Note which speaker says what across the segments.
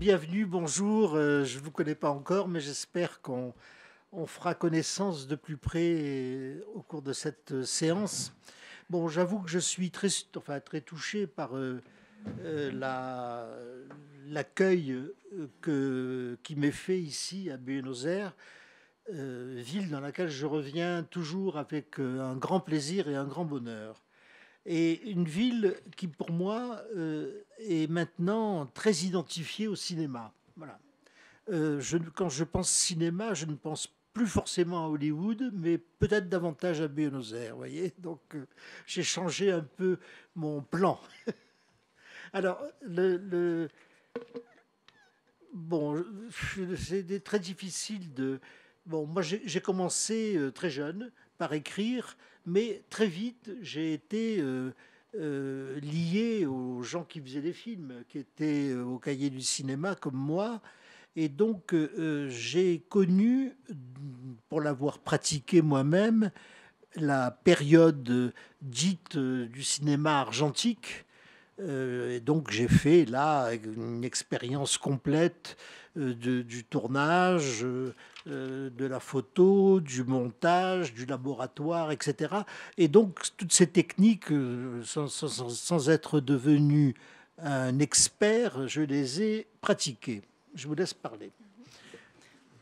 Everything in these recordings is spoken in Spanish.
Speaker 1: bienvenue, bonjour. Euh, je ne vous connais pas encore, mais j'espère qu'on fera connaissance de plus près euh, au cours de cette euh, séance. Bon, j'avoue que je suis très, enfin, très touché par l'accueil que, qui m'est fait ici à Buenos Aires, ville dans laquelle je reviens toujours avec un grand plaisir et un grand bonheur et une ville qui, pour moi, euh, est maintenant très identifiée au cinéma. Voilà. Euh, quand je pense cinéma, je ne pense plus forcément à Hollywood, mais peut-être davantage à Buenos Aires, voyez. Donc, euh, j'ai changé un peu mon plan. Alors, bon, c'est très difficile de. Bon, moi, j'ai commencé très jeune par écrire mais très vite, j'ai été euh, euh, lié aux gens qui faisaient des films, qui étaient euh, au cahier du cinéma comme moi. Et donc, j'ai connu, pour l'avoir pratiqué moi-même, la période dite du cinéma argentique, euh, et donc j'ai fait là une expérience complète euh, du tournage, euh, de la photo, du montage, du laboratoire, etc. Et donc toutes ces techniques, sans être devenu un expert, je les ai pratiquées. Je vous laisse parler.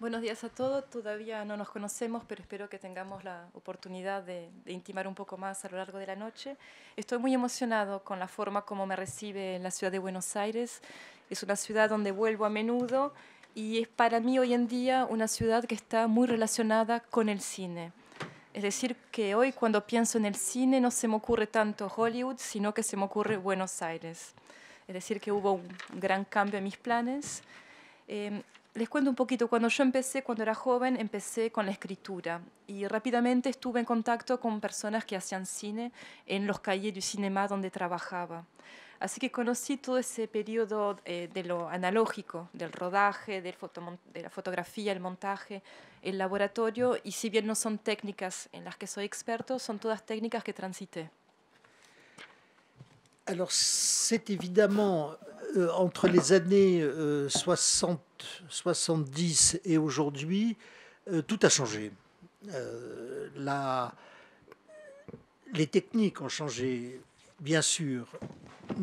Speaker 2: Buenos días a todos. Todavía no nos conocemos, pero espero que tengamos la oportunidad de, intimar un poco más a lo largo de la noche. Estoy muy emocionado con la forma como me recibe en la ciudad de Buenos Aires. Es una ciudad donde vuelvo a menudo y es para mí hoy en día una ciudad que está muy relacionada con el cine. Es decir, que hoy cuando pienso en el cine no se me ocurre tanto Hollywood, sino que se me ocurre Buenos Aires. Es decir, que hubo un gran cambio en mis planes. Em, les cuento un poquito, cuando yo empecé, cuando era joven, empecé con la escritura y rápidamente estuve en contacto con personas que hacían cine en los calles du cinema donde trabajaba. Así que conocí todo ese periodo eh, de lo analógico, del rodaje, de la fotografía, el montaje, el laboratorio, y si bien no son técnicas en las que soy experto, son todas técnicas que transité.
Speaker 1: Euh, entre les années 60, euh, 70 et aujourd'hui, euh, tout a changé. les techniques ont changé, bien sûr,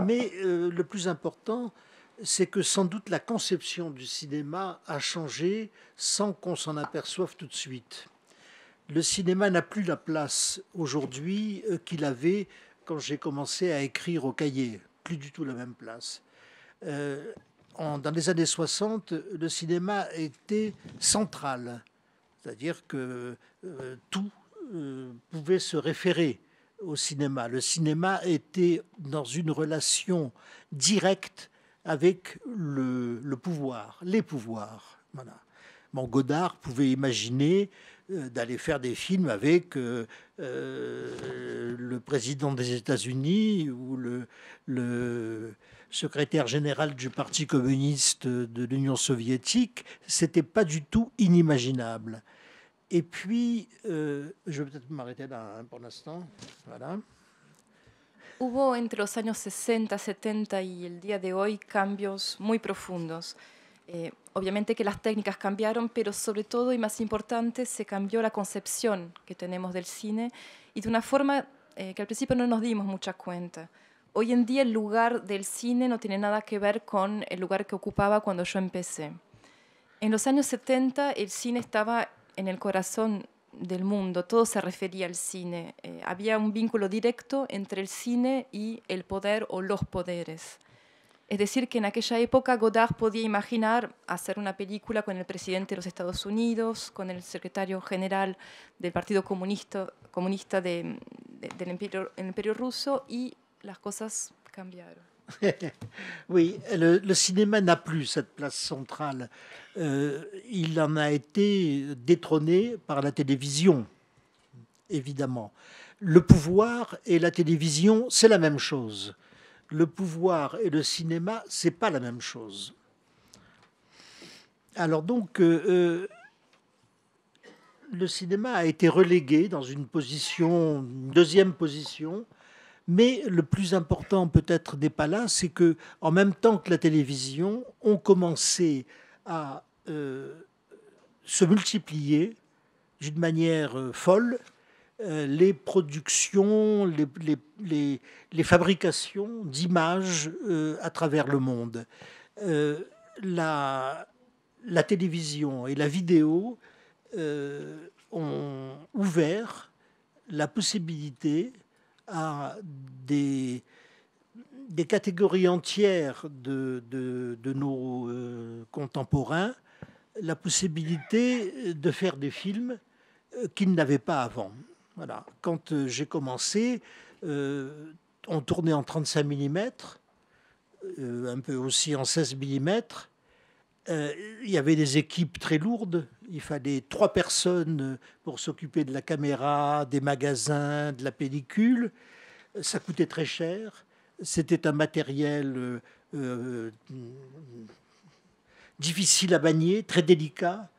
Speaker 1: mais le plus important, c'est que sans doute la conception du cinéma a changé sans qu'on s'en aperçoive tout de suite. Le cinéma n'a plus la place aujourd'hui qu'il avait quand j'ai commencé à écrire au cahier, plus du tout la même place. Euh, dans les années 60, le cinéma était central, c'est-à-dire que euh, tout euh, pouvait se référer au cinéma. Le cinéma était dans une relation directe avec le, pouvoir, les pouvoirs. Voilà. Bon, Godard pouvait imaginer d'aller faire des films avec le président des États-Unis ou le, le secrétaire général du Parti communiste de l'Union soviétique, c'était pas du tout inimaginable. Et puis, euh, je vais peut-être m'arrêter là hein, pour l'instant. Voilà.
Speaker 2: Hubo entre les années 60, 70 et le día de hoy cambios muy profundos. Eh, obviamente que las técnicas cambiaron, pero sobre todo y más importante, se cambió la conception que tenemos du cinéma y de una forma eh, que al principio nous nos dimos mucha cuenta. hoy en día el lugar del cine no tiene nada que ver con el lugar que ocupaba cuando yo empecé. En los años 70 el cine estaba en el corazón del mundo, todo se refería al cine. Eh, había un vínculo directo entre el cine y el poder o los poderes. Es decir, que en aquella época Godard podía imaginar hacer una película con el presidente de los Estados Unidos, con el secretario general del Partido Comunista, comunista del Imperio Ruso y las cosas
Speaker 1: oui, le, cinéma n'a plus cette place centrale. Euh, il en a été détrôné par la télévision, évidemment. Le pouvoir et la télévision, c'est la même chose. Le pouvoir et le cinéma, c'est pas la même chose. Alors donc, euh, euh, le cinéma a été relégué dans une position, une deuxième position, mais le plus important peut-être n'est pas là, c'est que en même temps que la télévision, ont commencé à euh, se multiplier d'une manière euh, folle euh, les productions, les, les, fabrications d'images à travers le monde. La, la, télévision et la vidéo ont ouvert la possibilité à des, catégories entières de, nos euh, contemporains la possibilité de faire des films euh, qu'ils n'avaient pas avant. Voilà. Quand euh, j'ai commencé, on tournait en 35 mm, un peu aussi en 16 mm, euh, il y avait des équipes très lourdes. Il fallait trois personnes pour s'occuper de la caméra, des magasins, de la pellicule. Ça coûtait très cher. C'était un matériel euh, euh, difficile à manier, très délicat.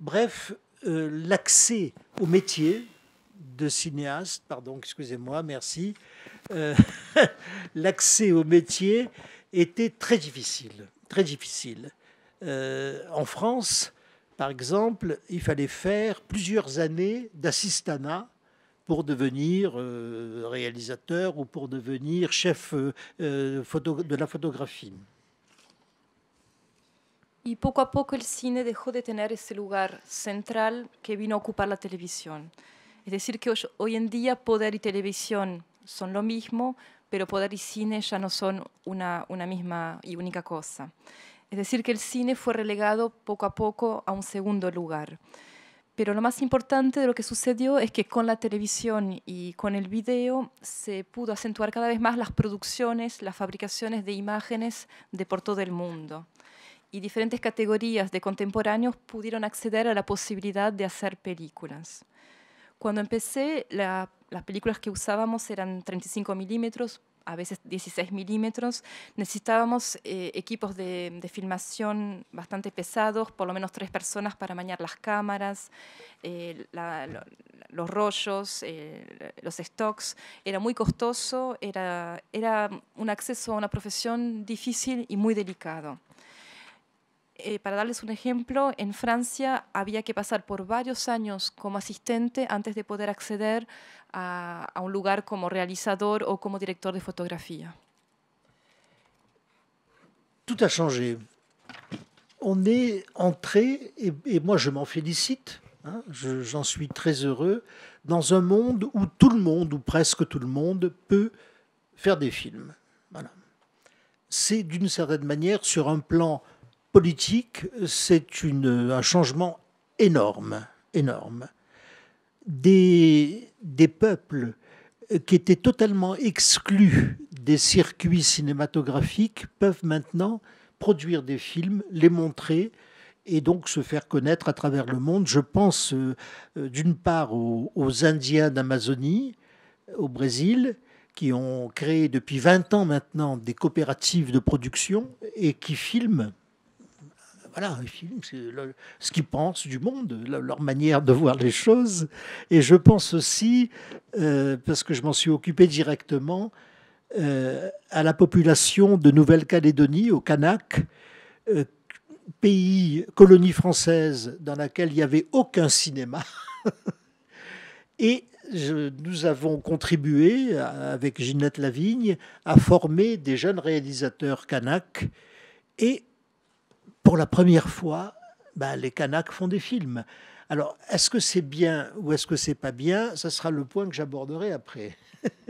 Speaker 1: Bref, l'accès au métier de cinéaste, pardon, excusez-moi, merci, l'accès au métier était très difficile, très difficile. Euh, en France, par exemple, il fallait faire plusieurs années d'assistanat pour devenir euh, réalisateur ou pour devenir chef euh, de la photographie.
Speaker 2: Et poco à poco le cine dejó de tener ese lugar central que vino a ocupar la televisión. Es decir, que hoy, hoy en día poder y televisión son lo mismo, pero poder y cine ya no son una, una misma y única cosa. Es decir, que el cine fue relegado poco a poco a un segundo lugar. Pero lo más importante de lo que sucedió es que con la televisión y con el video se pudo acentuar cada vez más las producciones, las fabricaciones de imágenes de por todo el mundo. Y diferentes categorías de contemporáneos pudieron acceder a la posibilidad de hacer películas. Cuando empecé, las películas que usábamos eran 35 milímetros a veces 16 milímetros. Necesitábamos eh, equipos de, filmación bastante pesados, por lo menos tres personas para mañar las cámaras, eh, los rollos, eh, los stocks. Era muy costoso, era, un acceso a una profesión difícil y muy delicado. para darles un ejemplo, en Francia había que pasar por varios años como asistente antes de poder acceder à un lugar como realizador o como director de fotografía?
Speaker 1: Tout a changé. On est entré, et, moi je m'en félicite, hein, j'en suis très heureux, dans un monde où tout le monde, ou presque tout le monde, peut faire des films. C'est d'une certaine manière, sur un plan politique, c'est un changement énorme, énorme des, peuples euh, qui étaient totalement exclus des circuits cinématographiques peuvent maintenant produire des films, les montrer et donc se faire connaître à travers le monde. Je pense euh, euh, d'une part aux Indiens d'Amazonie, au Brésil, qui ont créé depuis 20 ans maintenant des coopératives de production et qui filment voilà, film, c'est ce qu'ils pensent du monde, leur manière de voir les choses. Et je pense aussi, euh, parce que je m'en suis occupé directement, euh, à la population de Nouvelle-Calédonie, au Kanak, euh, pays, colonie française dans laquelle il n'y avait aucun cinéma. Et nous avons contribué, avec Ginette Lavigne, à former des jeunes réalisateurs Kanak. Et pour la première fois, bah, les Kanaks font des films. Alors, est-ce que c'est bien ou est-ce que c'est pas bien Ça sera le point que j'aborderai après.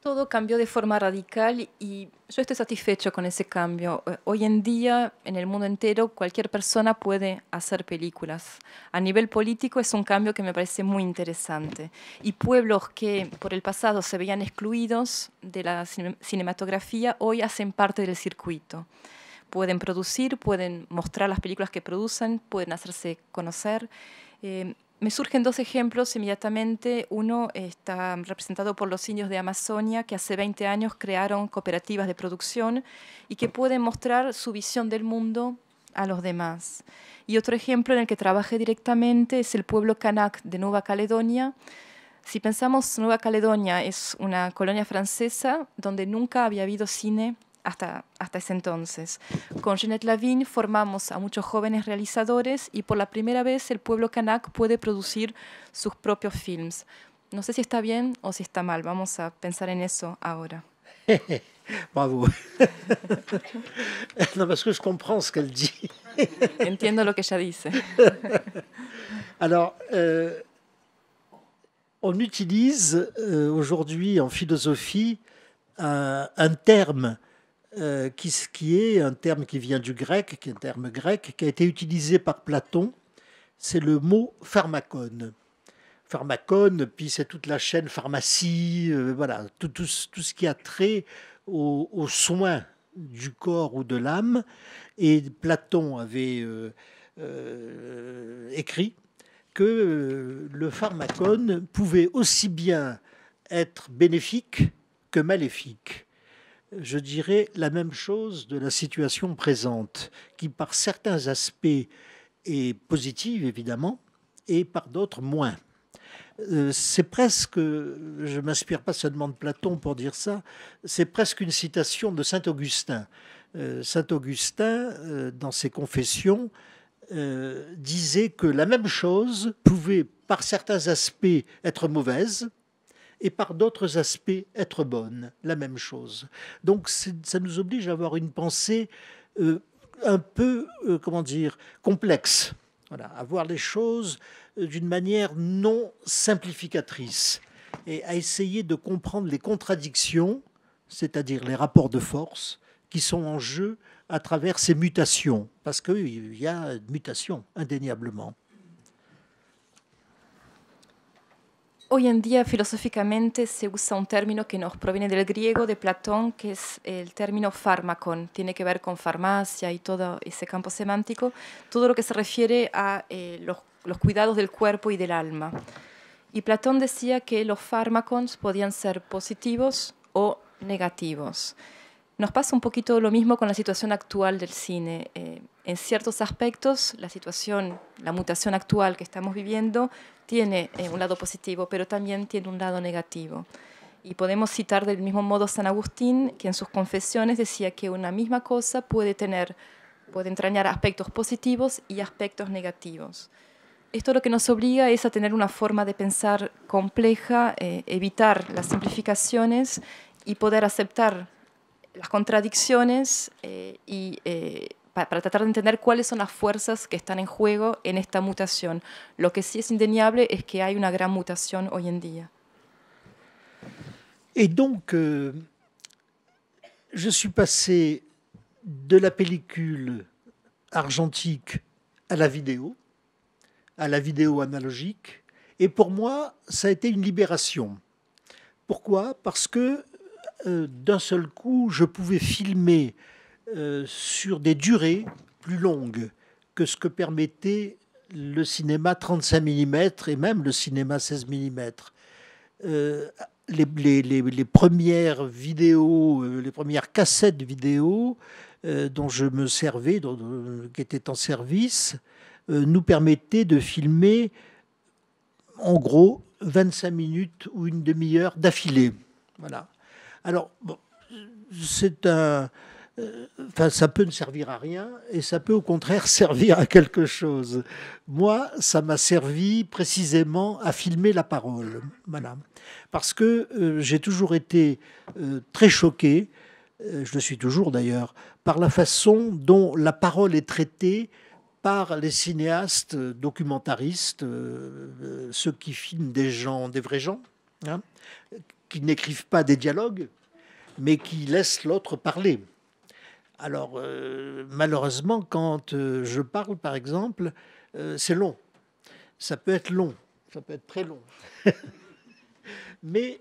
Speaker 2: todo cambió de forma radical y yo estoy satisfecho con ese cambio. Eh, hoy en día, en el mundo entero, cualquier persona puede hacer películas. A nivel político es un cambio que me parece muy interesante. Y pueblos que por el pasado se veían excluidos de la cinematografía, hoy hacen parte del circuito. Pueden producir, pueden mostrar las películas que producen, pueden hacerse conocer. Eh, me surgen dos ejemplos inmediatamente. Uno está representado por los indios de Amazonia, que hace 20 años crearon cooperativas de producción y que pueden mostrar su visión del mundo a los demás. Y otro ejemplo en el que trabajé directamente es el pueblo Kanak de Nueva Caledonia. Si pensamos, Nueva Caledonia es una colonia francesa donde nunca había habido cine hasta, ese entonces. Con Jeanette Lavigne formamos a muchos jóvenes realizadores y por la primera vez el pueblo kanak puede producir sus propios films. No sé si está bien o si está mal, vamos a pensar en eso ahora.
Speaker 1: Bravo. No, parce que je comprends ce qu'elle
Speaker 2: Entiendo lo que ella dice. Alors, euh,
Speaker 1: on utilise euh, aujourd'hui en philosophie un, un, terme Euh, qui, est un terme qui vient du grec, qui est un terme grec, qui a été utilisé par Platon, c'est le mot pharmacone. Pharmacone, puis c'est toute la chaîne pharmacie, euh, voilà, tout, tout, tout, ce qui a trait aux, soins du corps ou de l'âme. Et Platon avait euh, écrit que le pharmacone pouvait aussi bien être bénéfique que maléfique je dirais, la même chose de la situation présente, qui par certains aspects est positive, évidemment, et par d'autres moins. Euh, c'est presque, je m'inspire pas seulement de Platon pour dire ça, c'est presque une citation de Saint Augustin. Euh, saint Augustin, euh, dans ses confessions, disait que la même chose pouvait, par certains aspects, être mauvaise, et par d'autres aspects être bonne, la même chose. Donc ça nous oblige à avoir une pensée euh, un peu, euh, comment dire, complexe. Voilà, à voir les choses euh, d'une manière non simplificatrice et à essayer de comprendre les contradictions, c'est-à-dire les rapports de force qui sont en jeu à travers ces mutations, parce qu'il y a une mutation indéniablement.
Speaker 2: Hoy en día filosóficamente se usa un término que nos proviene del griego de Platón, que es el término fármacon, tiene que ver con farmacia y todo ese campo semántico, todo lo que se refiere a eh, los, los, cuidados del cuerpo y del alma. Y Platón decía que los fármacos podían ser positivos o negativos. Nos pasa un poquito lo mismo con la situación actual del cine. Eh, en ciertos aspectos, la situación, la mutación actual que estamos viviendo tiene eh, un lado positivo, pero también tiene un lado negativo. Y podemos citar del mismo modo San Agustín, que en sus confesiones decía que una misma cosa puede tener, puede entrañar aspectos positivos y aspectos negativos. Esto lo que nos obliga es a tener una forma de pensar compleja, eh, evitar las simplificaciones y poder aceptar les contradictions et eh, y eh, para, para, tratar de entender cuáles sont están en juego en esta mutation. Lo que est indéniable es que hay una gran mutación hoy en día.
Speaker 1: Et donc, euh, je suis passé de la pellicule argentique à la vidéo, à la vidéo analogique, et pour moi, ça a été une libération. Pourquoi Parce que euh, d'un seul coup, je pouvais filmer euh, sur des durées plus longues que ce que permettait le cinéma 35 mm et même le cinéma 16 mm. Euh, les, premières vidéos, les premières cassettes vidéo dont je me servais, qui étaient en service, nous permettaient de filmer en gros 25 minutes ou une demi-heure d'affilée. Voilà. Alors, c'est un. Euh, enfin, ça peut ne servir à rien et ça peut au contraire servir à quelque chose. Moi, ça m'a servi précisément à filmer la parole, madame, parce que euh, j'ai toujours été euh, très choqué, je le suis toujours d'ailleurs, par la façon dont la parole est traitée par les cinéastes documentaristes, ceux qui filment des gens, des vrais gens, hein, qui n'écrivent pas des dialogues mais qui laisse l'autre parler. Alors, euh, malheureusement, quand euh, je parle, par exemple, euh, c'est long. Ça peut être long, ça peut être très long. mais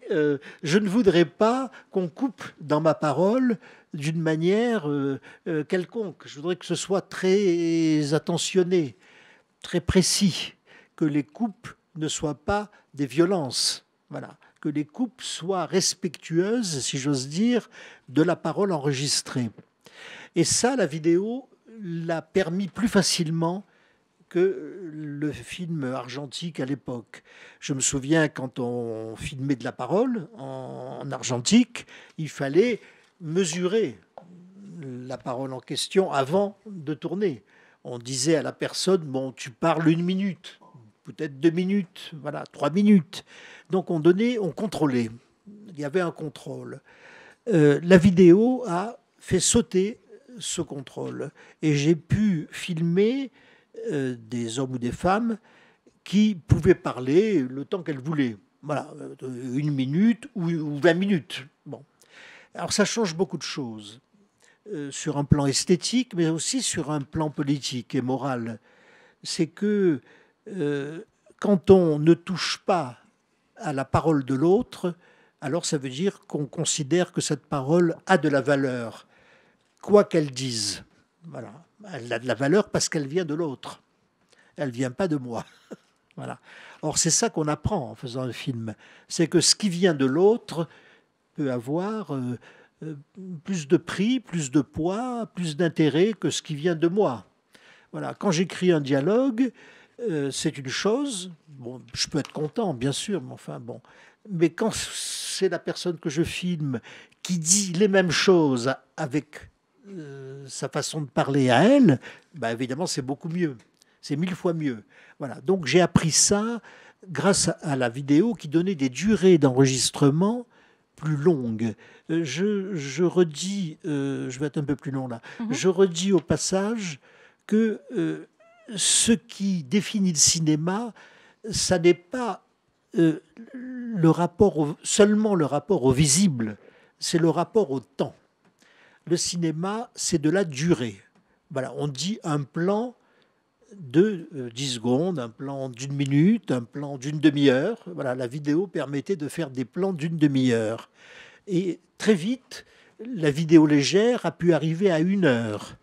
Speaker 1: je ne voudrais pas qu'on coupe dans ma parole d'une manière quelconque. Je voudrais que ce soit très attentionné, très précis, que les coupes ne soient pas des violences. Voilà que les coupes soient respectueuses, si j'ose dire, de la parole enregistrée. Et ça, la vidéo l'a permis plus facilement que le film argentique à l'époque. Je me souviens quand on filmait de la parole en argentique, il fallait mesurer la parole en question avant de tourner. On disait à la personne, bon, tu parles une minute peut-être deux minutes, voilà, trois minutes. Donc on donnait, on contrôlait. Il y avait un contrôle. Euh, la vidéo a fait sauter ce contrôle. Et j'ai pu filmer euh, des hommes ou des femmes qui pouvaient parler le temps qu'elles voulaient. Voilà, euh, une minute ou, vingt minutes. Bon. Alors ça change beaucoup de choses sur un plan esthétique, mais aussi sur un plan politique et moral. C'est que euh, quand on ne touche pas à la parole de l'autre, alors ça veut dire qu'on considère que cette parole a de la valeur, quoi qu'elle dise. Voilà. Elle a de la valeur parce qu'elle vient de l'autre. Elle vient pas de moi. voilà. Or, c'est ça qu'on apprend en faisant un film. C'est que ce qui vient de l'autre peut avoir euh, euh, plus de prix, plus de poids, plus d'intérêt que ce qui vient de moi. Voilà. Quand j'écris un dialogue, euh, c'est une chose. Bon, je peux être content, bien sûr, mais enfin bon. Mais quand c'est la personne que je filme qui dit les mêmes choses avec euh, sa façon de parler à elle, bah évidemment, c'est beaucoup mieux. C'est mille fois mieux. Voilà. Donc j'ai appris ça grâce à la vidéo qui donnait des durées d'enregistrement plus longues. Euh, je, redis, je vais être un peu plus long là, mm-hmm. je redis au passage que ce qui définit le cinéma, ça n'est pas euh, seulement le rapport au visible, c'est le rapport au temps. Le cinéma, c'est de la durée. on dit un plan de 10 euh, secondes, un plan d'une minute, un plan d'une demi-heure. Voilà, la vidéo permettait de faire des plans d'une demi-heure. Et très vite, la vidéo légère a pu arriver à une heure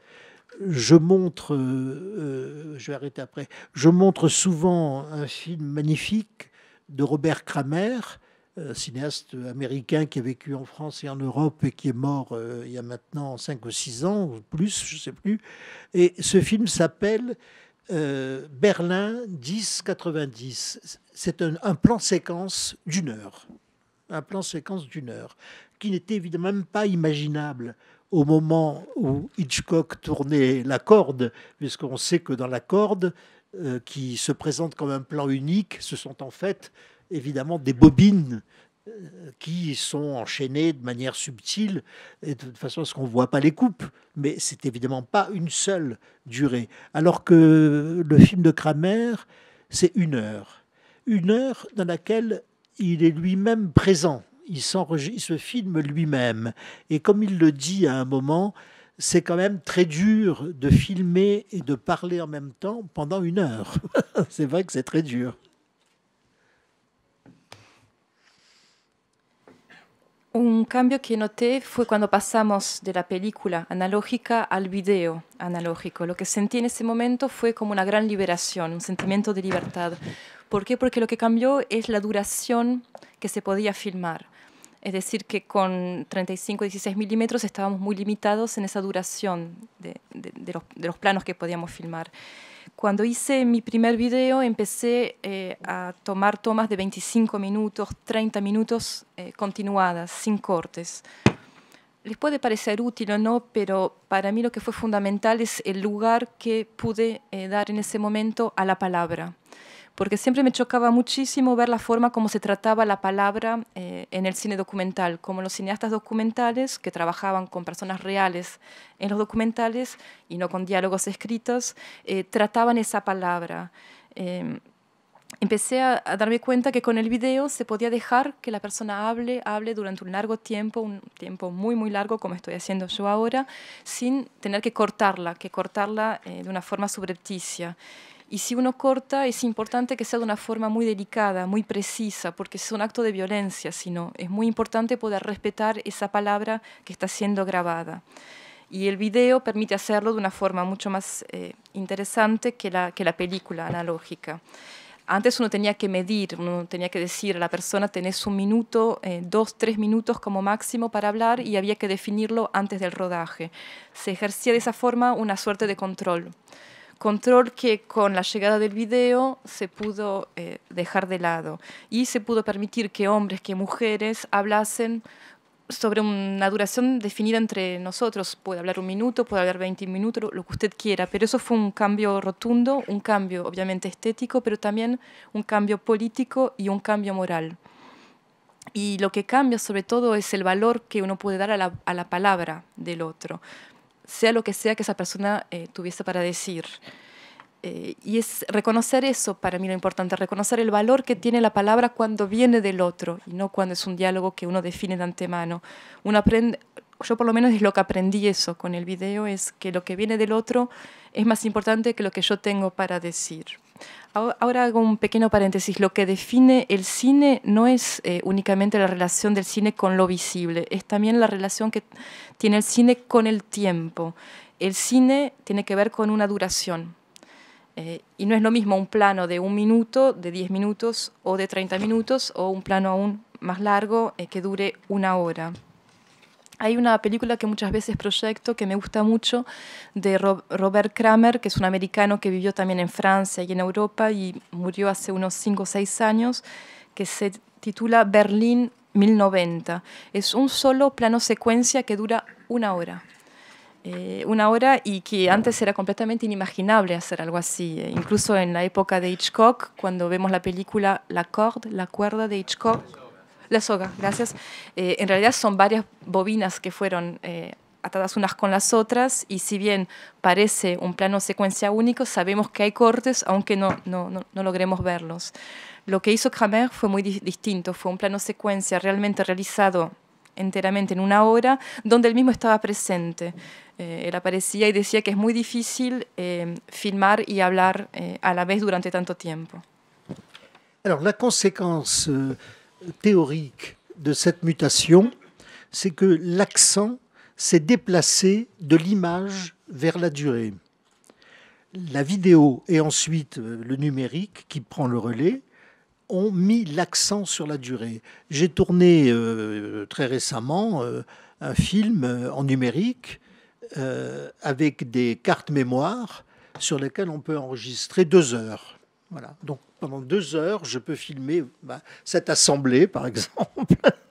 Speaker 1: je montre, euh, euh, je vais arrêter après, je montre souvent un film magnifique de Robert Kramer, euh, cinéaste américain qui a vécu en France et en Europe et qui est mort il y a maintenant 5 ou 6 ans, ou plus, je ne sais plus. Et ce film s'appelle Berlin 1090. C'est un, un plan séquence d'une heure. Un plan séquence d'une heure, qui n'était évidemment pas imaginable au moment où Hitchcock tournait la corde, puisqu'on sait que dans la corde, euh, qui se présente comme un plan unique, ce sont en fait évidemment des bobines euh, qui sont enchaînées de manière subtile et de façon à ce qu'on ne voit pas les coupes. Mais c'est évidemment pas une seule durée. Alors que le film de Kramer, c'est une heure. Une heure dans laquelle il est lui-même présent il, se filme lui-même. Et comme il le dit à un moment, c'est quand même très dur de filmer et de parler en même temps pendant une heure. c'est vrai que c'est très dur.
Speaker 2: Un cambio que noté fue cuando pasamos de la película analógica al vidéo analógico. Lo que sentí en ese momento fue como una grande liberación, un sentiment de libertad. parce que Porque lo que cambió es la duración que se podía filmar. Es decir, que con 35 y 16 milímetros estábamos muy limitados en esa duración de, los, planos que podíamos filmar. Cuando hice mi primer video empecé eh, a tomar tomas de 25 minutos, 30 minutos eh, continuadas, sin cortes. Les puede parecer útil o no, pero para mí lo que fue fundamental es el lugar que pude eh, dar en ese momento a la palabra porque siempre me chocaba muchísimo ver la forma como se trataba la palabra eh, en el cine documental, como los cineastas documentales que trabajaban con personas reales en los documentales y no con diálogos escritos, eh, trataban esa palabra. Em, empecé a, darme cuenta que con el video se podía dejar que la persona hable, hable durante un largo tiempo, un tiempo muy, muy largo, como estoy haciendo yo ahora, sin tener que cortarla, que cortarla eh, de una forma subrepticia. Y si uno corta, es importante que sea de una forma muy delicada, muy precisa, porque es un acto de violencia, sino es muy importante poder respetar esa palabra que está siendo grabada. Y el video permite hacerlo de una forma mucho más eh, interesante que la, película analógica. Antes uno tenía que medir, uno tenía que decir a la persona tenés un minuto, eh, dos, tres minutos como máximo para hablar y había que definirlo antes del rodaje. Se ejercía de esa forma una suerte de control control que con la llegada del video se pudo eh, dejar de lado y se pudo permitir que hombres, que mujeres hablasen sobre una duración definida entre nosotros. Puede hablar un minuto, puede hablar 20 minutos, lo que usted quiera, pero eso fue un cambio rotundo, un cambio obviamente estético, pero también un cambio político y un cambio moral. Y lo que cambia sobre todo es el valor que uno puede dar a la, a la palabra del otro sea lo que sea que esa persona eh, tuviese para decir. Eh, y es reconocer eso para mí lo importante, reconocer el valor que tiene la palabra cuando viene del otro y no cuando es un diálogo que uno define de antemano. Uno yo por lo menos es lo que aprendí eso con el video, es que lo que viene del otro es más importante que lo que yo tengo para decir. Ahora hago un pequeño paréntesis. Lo que define el cine no es eh, únicamente la relación del cine con lo visible, es también la relación que tiene el cine con el tiempo. El cine tiene que ver con una duración. Eh, y no es lo mismo un plano de un minuto, de diez minutos o de treinta minutos o un plano aún más largo eh, que dure una hora. Hay una película que muchas veces proyecto que me gusta mucho de Robert Kramer, que es un americano que vivió también en Francia y en Europa y murió hace unos 5 o 6 años, que se titula Berlín 1090. Es un solo plano secuencia que dura una hora. Eh, una hora y que antes era completamente inimaginable hacer algo así. Eh, incluso en la época de Hitchcock, cuando vemos la película La la cuerda de Hitchcock la soga, gracias. Eh, en realidad son varias bobinas que fueron eh, atadas unas con las otras y si bien parece un plano secuencia único, sabemos que hay cortes, aunque no, no, no, logremos verlos. Lo que hizo Kramer fue muy distinto, fue un plano secuencia realmente realizado enteramente en una hora, donde él mismo estaba presente. Eh, él aparecía y decía que es muy difícil filmar y hablar a la vez durante tanto tiempo.
Speaker 1: la conséquence euh, théorique de cette mutation, c'est que l'accent s'est déplacé de l'image vers la durée. La vidéo et ensuite euh, le numérique qui prend le relais ont mis l'accent sur la durée. J'ai tourné euh, très récemment euh, un film en numérique avec des cartes mémoire sur lesquelles on peut enregistrer deux heures. Voilà. Donc pendant deux heures, je peux filmer bah, cette assemblée, par exemple,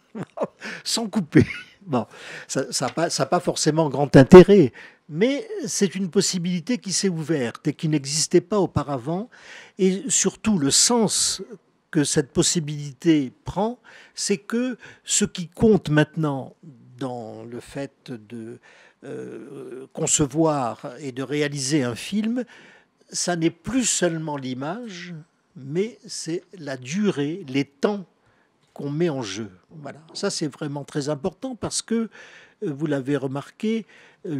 Speaker 1: sans couper. Bon, ça n'a pas, forcément grand intérêt, mais c'est une possibilité qui s'est ouverte et qui n'existait pas auparavant. Et surtout, le sens que cette possibilité prend, c'est que ce qui compte maintenant dans le fait de euh, concevoir et de réaliser un film, ça n'est plus seulement l'image, mais c'est la durée, les temps qu'on met en jeu. ça c'est vraiment très important parce que, euh, vous l'avez remarqué, tout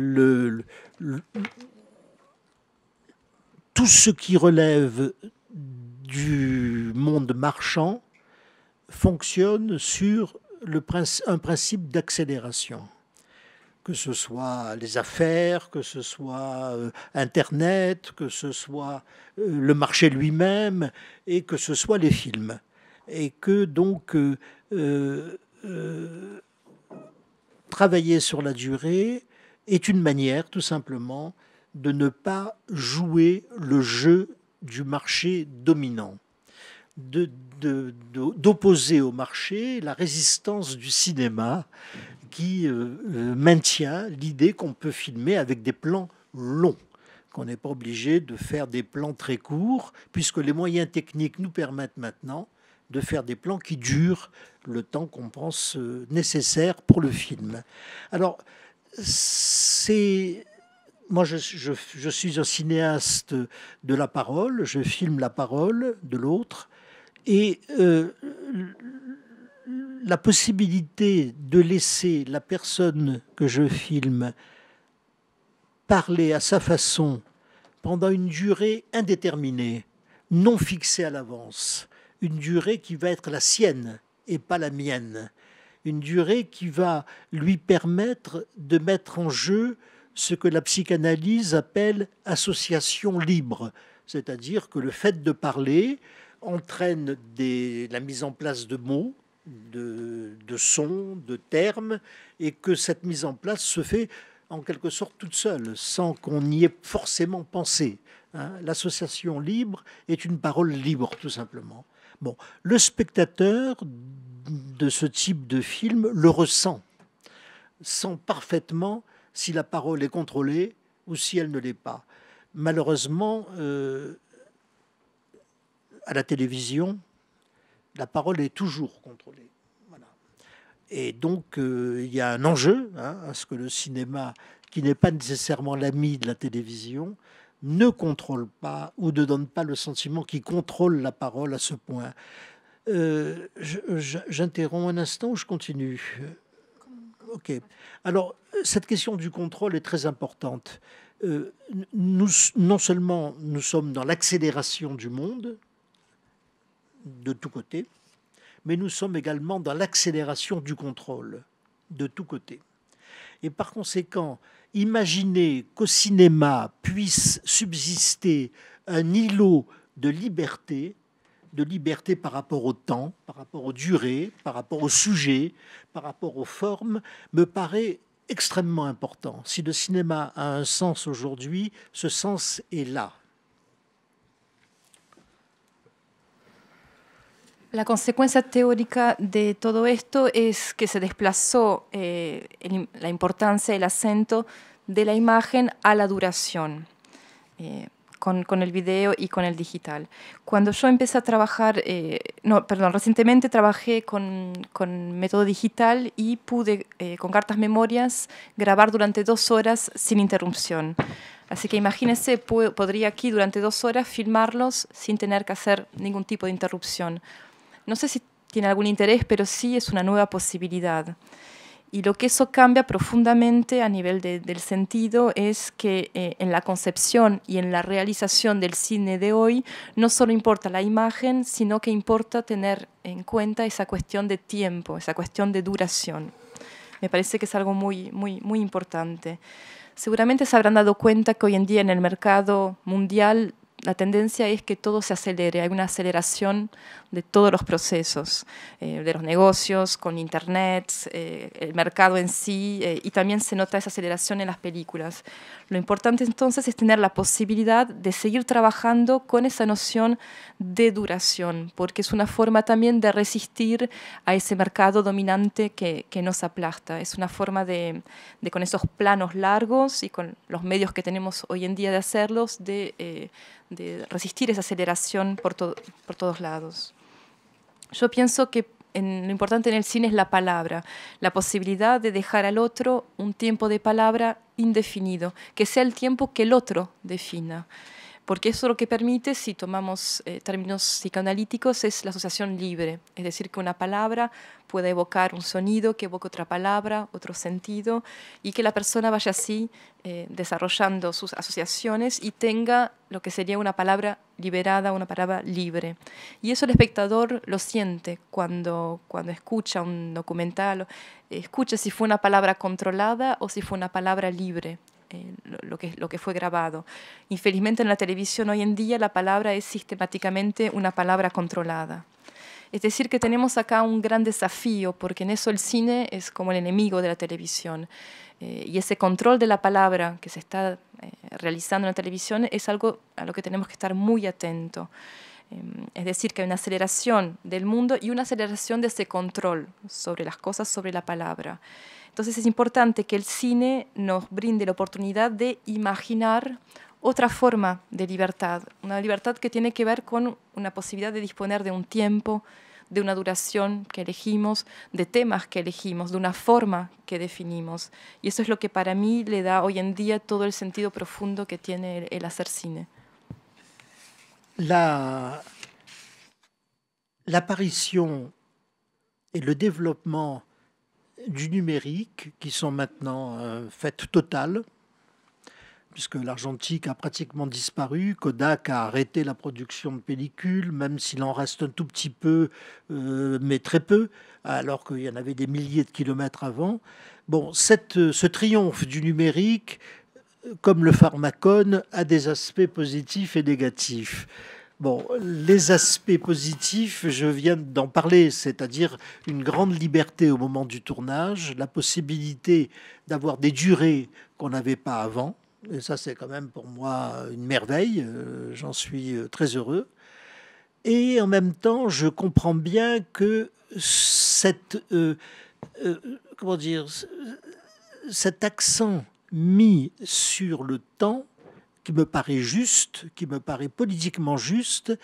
Speaker 1: ce qui relève du monde marchand fonctionne sur un principe d'accélération que ce soit les affaires, que ce soit euh, Internet, que ce soit euh, le marché lui-même, et que ce soit les films. Et que donc euh, travailler sur la durée est une manière tout simplement de ne pas jouer le jeu du marché dominant, d'opposer de, au marché la résistance du cinéma qui euh, euh, maintient l'idée qu'on peut filmer avec des plans longs qu'on n'est pas obligé de faire des plans très courts, puisque les moyens techniques nous permettent maintenant de faire des plans qui durent le temps qu'on pense euh, nécessaire pour le film. Alors, c'est... Moi, je, suis un cinéaste de la parole, je filme la parole de l'autre, et la possibilité de laisser la personne que je filme parler à sa façon pendant une durée indéterminée, non fixée à l'avance, une durée qui va être la sienne et pas la mienne, une durée qui va lui permettre de mettre en jeu ce que la psychanalyse appelle association libre, c'est-à-dire que le fait de parler entraîne la mise en place de mots, de, sons, de termes, et que cette mise en place se fait en quelque sorte toute seule, sans qu'on y ait forcément pensé. Hein. L'association libre est une parole libre, tout simplement. Bon, le spectateur de ce type de film le ressent, sent parfaitement si la parole est contrôlée ou si elle ne l'est pas. Malheureusement, euh, à la télévision, la parole est toujours contrôlée. Et donc, euh, il y a un enjeu hein, à ce que le cinéma, qui n'est pas nécessairement l'ami de la télévision, ne contrôle pas ou ne donne pas le sentiment qu'il contrôle la parole à ce point. Euh, j'interromps un instant ou je continue Ok. Alors, cette question du contrôle est très importante. Euh, non seulement nous sommes dans l'accélération du monde, de tous côtés, mais nous sommes également dans l'accélération du contrôle de tous côtés. Et par conséquent, imaginer qu'au cinéma puisse subsister un îlot de liberté, de liberté par rapport au temps, par rapport aux durées, par rapport aux sujets, par rapport aux formes, me paraît extrêmement important. Si le cinéma a un sens aujourd'hui, ce sens est là.
Speaker 2: La consecuencia teórica de todo esto es que se desplazó eh, la importancia, el acento de la imagen a la duración. Eh, con, el video y con el digital. Cuando yo empecé a trabajar, eh, no, perdón, recientemente trabajé con, método digital y pude con cartas memorias grabar durante dos horas sin interrupción. Así que imagínense, podría aquí durante dos horas filmarlos sin tener que hacer ningún tipo de interrupción no sé si tiene algún interés, pero sí es una nueva posibilidad. Y lo que eso cambia profundamente a nivel del sentido es que eh, en la concepción y en la realización del cine de hoy no solo importa la imagen, sino que importa tener en cuenta esa cuestión de tiempo, esa cuestión de duración. Me parece que es algo muy, muy, muy importante. Seguramente se habrán dado cuenta que hoy en día en el mercado mundial la tendencia es que todo se acelere, hay una aceleración de todos los procesos, eh, de los negocios, con Internet, eh, el mercado en sí, eh, y también se nota esa aceleración en las películas. Lo importante entonces es tener la posibilidad de seguir trabajando con esa noción de duración, porque es una forma también de resistir a ese mercado dominante que, nos aplasta. Es una forma de, de, con esos planos largos y con los medios que tenemos hoy en día de hacerlos, de de resistir esa aceleración por, todos lados. Yo pienso que lo importante en el cine es la palabra, la posibilidad de dejar al otro un tiempo de palabra indefinido, que sea el tiempo que el otro defina porque eso lo que permite, si tomamos eh, términos psicoanalíticos, es la asociación libre, es decir, que una palabra pueda evocar un sonido que evoca otra palabra, otro sentido, y que la persona vaya así eh, desarrollando sus asociaciones y tenga lo que sería una palabra liberada, una palabra libre. Y eso el espectador lo siente cuando escucha un documental, escucha si fue una palabra controlada o si fue una palabra libre lo, que, lo que fue grabado. Infelizmente en la televisión hoy en día la palabra es sistemáticamente una palabra controlada. Es decir, que tenemos acá un gran desafío, porque en eso el cine es como el enemigo de la televisión. Eh, y ese control de la palabra que se está eh, realizando en la televisión es algo a lo que tenemos que estar muy atentos. Eh, es decir, que hay una aceleración del mundo y una aceleración de ese control sobre las cosas, sobre la palabra. Entonces es importante que el cine nos brinde la oportunidad de imaginar otra forma de libertad, una libertad que tiene que ver con una posibilidad de disponer de un tiempo, de una duración que elegimos, de temas que elegimos, de una forma que definimos. Y eso es lo que para mí le da hoy en día todo el sentido profundo que tiene el, hacer cine.
Speaker 1: La, aparición y el desarrollo du numérique qui sont maintenant euh, faites totales, puisque l'argentique a pratiquement disparu, Kodak a arrêté la production de pellicules, même s'il en reste un tout petit peu, euh, mais très peu, alors qu'il y en avait des milliers de kilomètres avant. Bon, euh, ce triomphe du numérique, comme le pharmacone, a des aspects positifs et négatifs. Bon, les aspects positifs, je viens d'en parler, c'est-à-dire une grande liberté au moment du tournage, la possibilité d'avoir des durées qu'on n'avait pas avant. Et ça, c'est quand même pour moi une merveille. Euh, j'en suis euh, très heureux. Et en même temps, je comprends bien que cette, euh, comment dire, cet accent mis sur le temps qui me paraît juste, qui me paraît politiquement juste,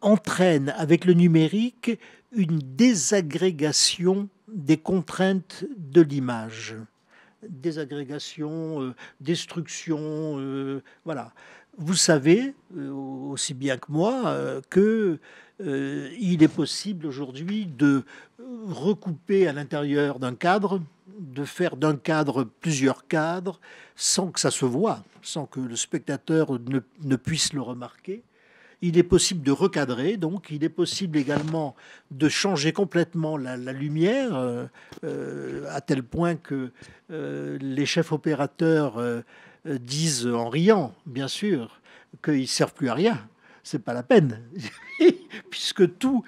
Speaker 1: entraîne avec le numérique une désagrégation des contraintes de l'image. Désagrégation, euh, destruction, euh, voilà. Vous savez, euh, aussi bien que moi, que euh, il est possible aujourd'hui de recouper à l'intérieur d'un cadre, de faire d'un cadre plusieurs cadres, sans que ça se voit, sans que le spectateur ne, puisse le remarquer. Il est possible de recadrer, donc il est possible également de changer complètement la, lumière, euh, euh, à tel point que les chefs opérateurs disent en riant, bien sûr, qu'ils ne servent plus à rien c'est pas la peine, puisque tout,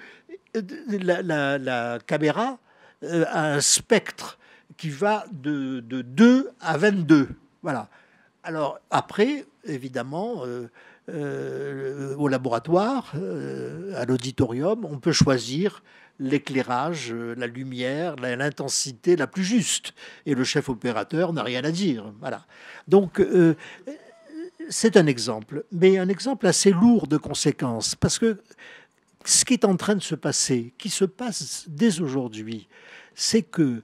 Speaker 1: la, caméra euh, a un spectre qui va de, de, 2 à 22. Voilà. Alors après, évidemment, euh, euh, au laboratoire, à l'auditorium, on peut choisir l'éclairage, la lumière, l'intensité la plus juste. Et le chef opérateur n'a rien à dire. Voilà. Donc, c'est un exemple, mais un exemple assez lourd de conséquences, parce que ce qui est en train de se passer, qui se passe dès aujourd'hui, c'est que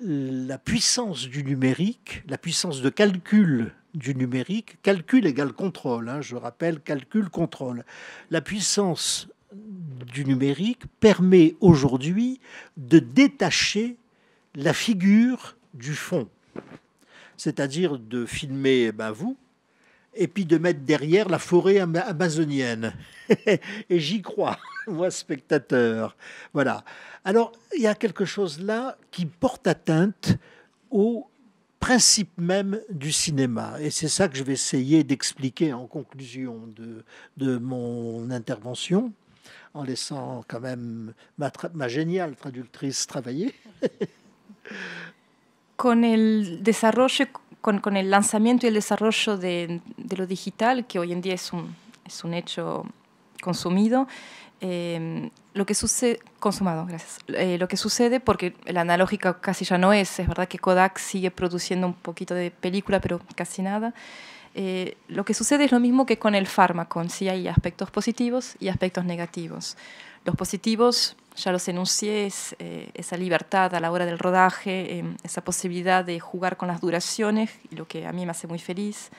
Speaker 1: la puissance du numérique, la puissance de calcul du numérique, calcul égale contrôle, hein, je rappelle, calcul-contrôle, la puissance du numérique permet aujourd'hui de détacher la figure du fond, c'est-à-dire de filmer eh ben, vous, et puis de mettre derrière la forêt amazonienne. et j'y crois, moi spectateur. Voilà. Alors, il y a quelque chose là qui porte atteinte au principe même du cinéma. Et c'est ça que je vais essayer d'expliquer en conclusion de, de mon intervention, en laissant quand même ma, ma géniale traductrice travailler.
Speaker 2: Con el desarrollo con, el lanzamiento y el desarrollo de, lo digital, que hoy en día un, es un hecho consumido, Em, lo que sucede, consumado, gracias. Eh, lo que sucede, porque la analógica casi ya no es, es verdad que Kodak sigue produciendo un poquito de película, pero casi nada. Eh, lo que sucede es lo mismo que con el fármaco, sí hay aspectos positivos y aspectos negativos. Los positivos, ya los enuncié, es, eh, esa libertad a la hora del rodaje, em, esa posibilidad de jugar con las duraciones, lo que a mí me hace muy feliz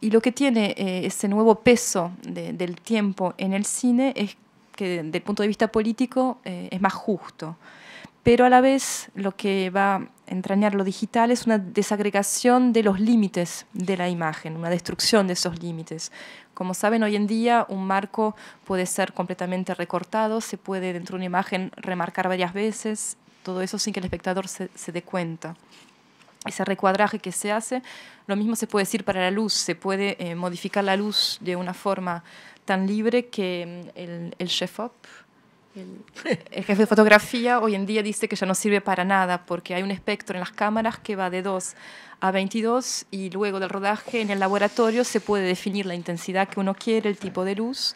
Speaker 2: y lo que tiene eh, ese nuevo peso del tiempo en el cine es que desde el punto de vista político eh, es más justo. Pero a la vez lo que va a entrañar lo digital es una desagregación de los límites de la imagen, una destrucción de esos límites. Como saben, hoy en día un marco puede ser completamente recortado, se puede dentro de una imagen remarcar varias veces, todo eso sin que el espectador se dé cuenta ese recuadraje que se hace, lo mismo se puede decir para la luz, se puede eh, modificar la luz de una forma tan libre que mm, el, chef el, jefe de fotografía hoy en día dice que ya no sirve para nada porque hay un espectro en las cámaras que va de 2 a 22 y luego del rodaje en el laboratorio se puede definir la intensidad que uno quiere, el tipo de luz.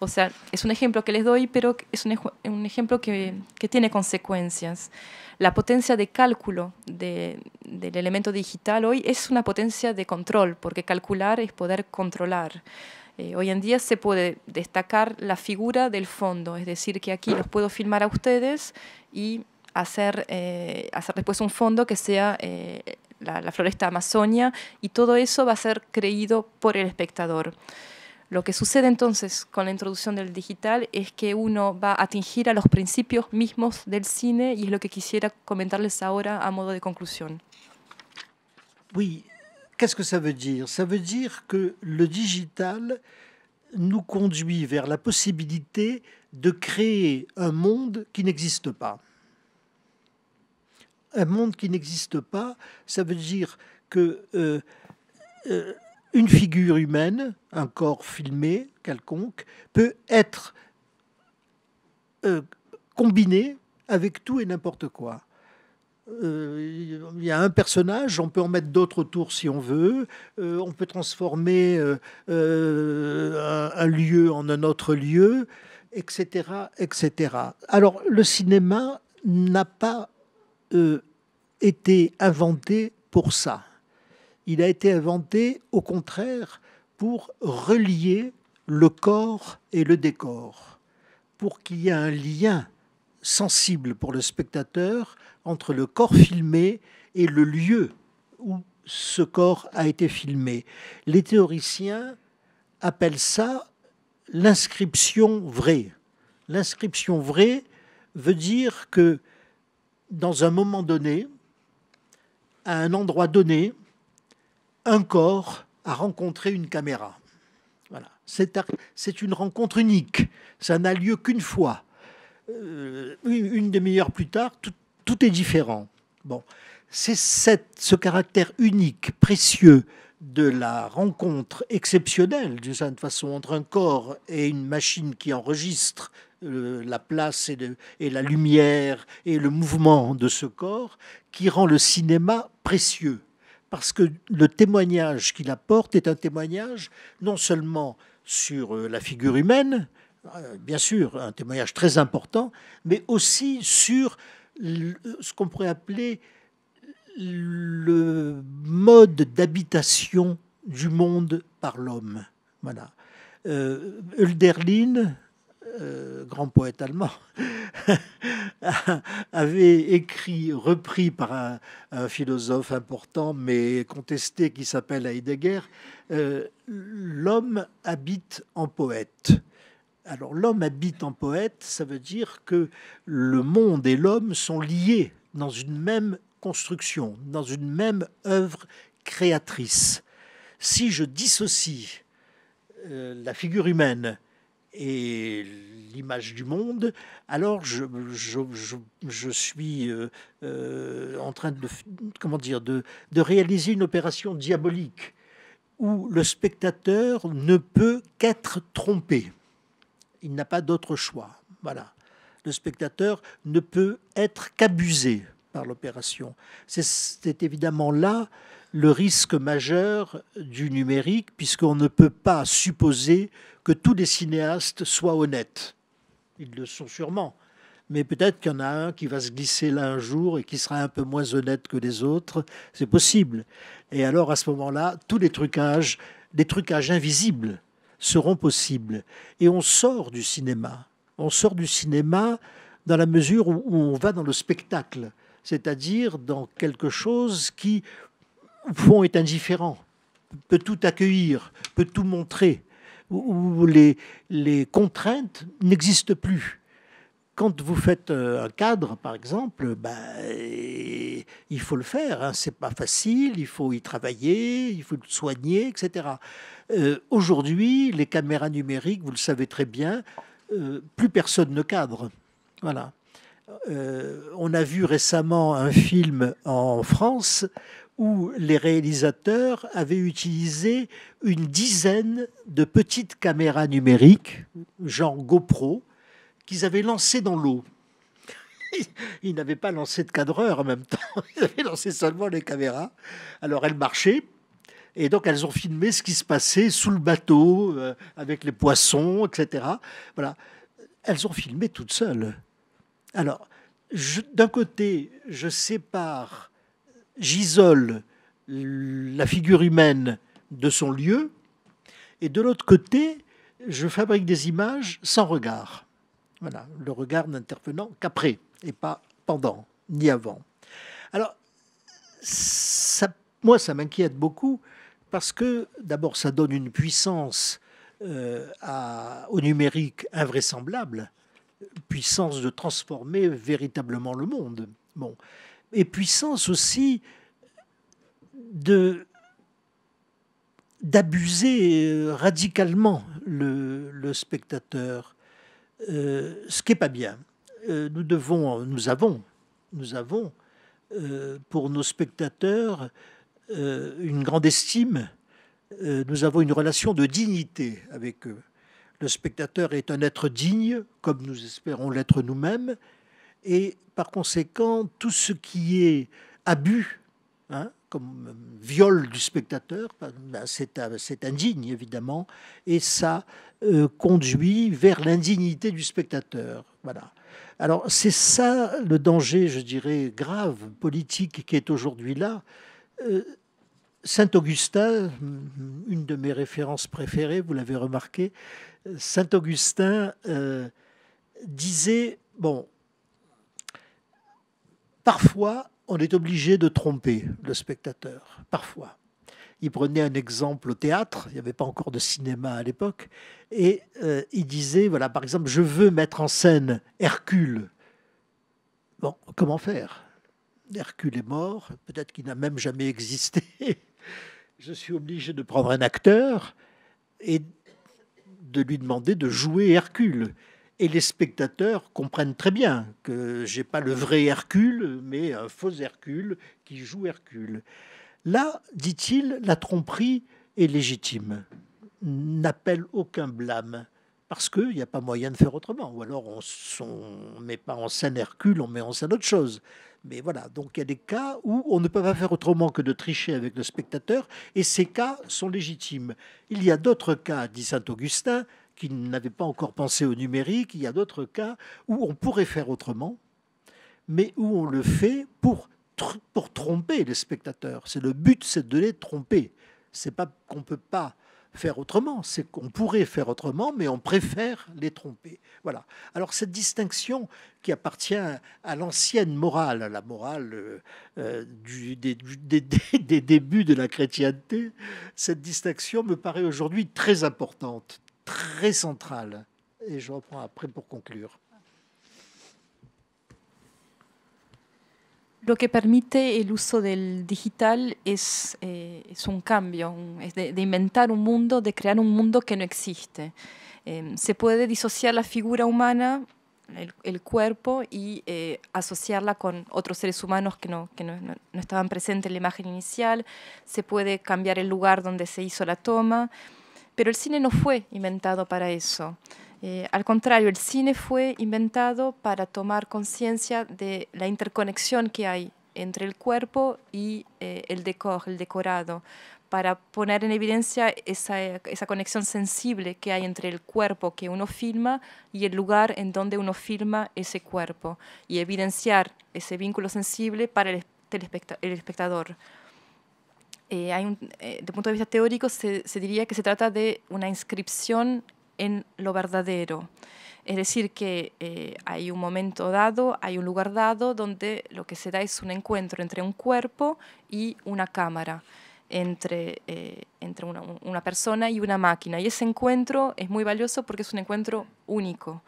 Speaker 2: O sea, es un ejemplo que les doy, pero es un, ejemplo que, que tiene consecuencias la potencia de cálculo del elemento digital hoy es una potencia de control, porque calcular es poder controlar. Eh, hoy en día se puede destacar la figura del fondo, es decir, que aquí los puedo filmar a ustedes y hacer, eh, hacer después un fondo que sea eh, la, la, floresta amazonia y todo eso va a ser creído por el espectador. Ce qui se passe con avec l'introduction del digital est que uno va atteindre à a principes principios mismos del cine y es lo que quisiera comentarles ahora à modo de conclusion
Speaker 1: Oui, qu'est-ce que ça veut dire Ça veut dire que le digital nous conduit vers la possibilité de créer un monde qui n'existe pas. Un monde qui n'existe pas, ça veut dire que euh, euh, une figure humaine, un corps filmé quelconque, peut être euh, combiné avec tout et n'importe quoi. Euh, il y a un personnage, on peut en mettre d'autres autour si on veut, euh, on peut transformer un, un, lieu en un autre lieu, etc. etc. Alors le cinéma n'a pas été inventé pour ça il a été inventé au contraire pour relier le corps et le décor, pour qu'il y ait un lien sensible pour le spectateur entre le corps filmé et le lieu où ce corps a été filmé. Les théoriciens appellent ça l'inscription vraie. L'inscription vraie veut dire que dans un moment donné, à un endroit donné, un corps a rencontré une caméra. Voilà. C'est une rencontre unique. Ça n'a lieu qu'une fois. Euh, une, demi-heure plus tard, tout, est différent. Bon. C'est ce caractère unique, précieux, de la rencontre exceptionnelle, d'une certaine façon, entre un corps et une machine qui enregistre euh, la place et, la lumière et le mouvement de ce corps, qui rend le cinéma précieux parce que le témoignage qu'il apporte est un témoignage non seulement sur euh, la figure humaine, euh, bien sûr, un témoignage très important, mais aussi sur ce qu'on pourrait appeler le mode d'habitation du monde par l'homme. Voilà. Euh, euh, grand poète allemand, avait écrit, repris par un, philosophe important mais contesté qui s'appelle Heidegger, euh, L'homme habite en poète. Alors l'homme habite en poète, ça veut dire que le monde et l'homme sont liés dans une même construction, dans une même œuvre créatrice. Si je dissocie euh, la figure humaine et l'image du monde, alors je, je, suis euh, euh, en train de, comment dire, de, de réaliser une opération diabolique où le spectateur ne peut qu'être trompé. Il n'a pas d'autre choix. Voilà. Le spectateur ne peut être qu'abusé par l'opération. C'est évidemment là le risque majeur du numérique, puisqu'on ne peut pas supposer que tous les cinéastes soient honnêtes. Ils le sont sûrement, mais peut-être qu'il y en a un qui va se glisser là un jour et qui sera un peu moins honnête que les autres. C'est possible. Et alors, à ce moment-là, tous les trucages, les trucages invisibles seront possibles. Et on sort du cinéma. On sort du cinéma dans la mesure où on va dans le spectacle, c'est-à-dire dans quelque chose qui, fond, est indifférent, peut tout accueillir, peut tout montrer, où les, les contraintes n'existent plus. Quand vous faites euh, un cadre, par exemple, ben, il faut le faire. Hein, c'est pas facile. Il faut y travailler, il faut le soigner, etc. Euh, aujourd'hui, les caméras numériques, vous le savez très bien, euh, plus personne ne cadre. Voilà. on a vu récemment un film en France où les réalisateurs avaient utilisé une dizaine de petites caméras numériques, genre GoPro, qu'ils avaient lancées dans l'eau. Ils n'avaient pas lancé de cadreur en même temps, ils avaient lancé seulement les caméras. Alors elles marchaient, et donc elles ont filmé ce qui se passait sous le bateau, euh, avec les poissons, etc. Voilà. Elles ont filmé toutes seules. Alors, d'un côté, je sépare j'isole la figure humaine de son lieu, et de l'autre côté, je fabrique des images sans regard. Voilà, le regard n'intervenant qu'après, et pas pendant, ni avant. Alors, ça, moi, ça m'inquiète beaucoup, parce que d'abord, ça donne une puissance euh, au numérique invraisemblable, puissance de transformer véritablement le monde. Bon, et puissance aussi de d'abuser euh, radicalement le, spectateur, euh, ce qui n'est pas bien. Euh, nous devons, nous avons, nous avons pour nos spectateurs une grande estime. nous avons une relation de dignité avec eux. Le spectateur est un être digne, comme nous espérons l'être nous-mêmes, et par conséquent, tout ce qui est abus, hein, comme viol du spectateur, ben, ben, euh, c'est indigne évidemment, et ça euh, conduit vers l'indignité du spectateur. Voilà. Alors c'est ça le danger, je dirais, grave politique qui est aujourd'hui là. Euh, Saint Augustin, une de mes références préférées, vous l'avez remarqué, Saint Augustin disait, bon, Parfois, on est obligé de tromper le spectateur, parfois. Il prenait un exemple au théâtre, il n'y avait pas encore de cinéma à l'époque, et euh, il disait, voilà, par exemple, je veux mettre en scène Hercule. Bon, comment faire Hercule est mort, peut-être qu'il n'a même jamais existé. je suis obligé de prendre un acteur et de lui demander de jouer Hercule. Et les spectateurs comprennent très bien que j'ai pas le vrai Hercule, mais un faux Hercule qui joue Hercule. Là, dit-il, la tromperie est légitime, n'appelle aucun blâme, parce qu'il n'y a pas moyen de faire autrement. Ou alors on ne met pas en scène Hercule, on met en scène autre chose. Mais voilà, donc il y a des cas où on ne peut pas faire autrement que de tricher avec le spectateur, et ces cas sont légitimes. Il y a d'autres cas, dit Saint Augustin, qui n'avaient pas encore pensé au numérique. Il y a d'autres cas où on pourrait faire autrement, mais où on le fait pour, pour tromper les spectateurs. C'est le but, c'est de les tromper. C'est pas qu'on peut pas faire autrement, c'est qu'on pourrait faire autrement, mais on préfère les tromper. Voilà. Alors cette distinction qui appartient à l'ancienne morale, à la morale euh, euh, des, des, des, débuts de la chrétienté, cette distinction me paraît aujourd'hui très importante, très central. Et je reprends après pour
Speaker 2: Lo que permite el uso del digital es, eh, es un cambio, es de, inventar un mundo, de crear un mundo que no existe. Em, se puede disociar la figura humana, el, cuerpo, y eh, asociarla con otros seres humanos que, no, que no, no estaban presentes en la imagen inicial. Se puede cambiar el lugar donde se hizo la toma. Pero el cine no fue inventado para eso. Eh, al contrario, el cine fue inventado para tomar conciencia de la interconexión que hay entre el cuerpo y eh, el decorado, para poner en evidencia esa, conexión sensible que hay entre el cuerpo que uno filma y el lugar en donde uno filma ese cuerpo, y evidenciar ese vínculo sensible para el espectador. Eh, hay un, eh, de punto de vista teórico, se, diría que se trata de una inscripción en lo verdadero. Es decir, que eh, hay un momento dado, hay un lugar dado donde lo que se da es un encuentro entre un cuerpo y una cámara, entre, una, persona y una máquina. Y ese encuentro es muy valioso porque es un encuentro único.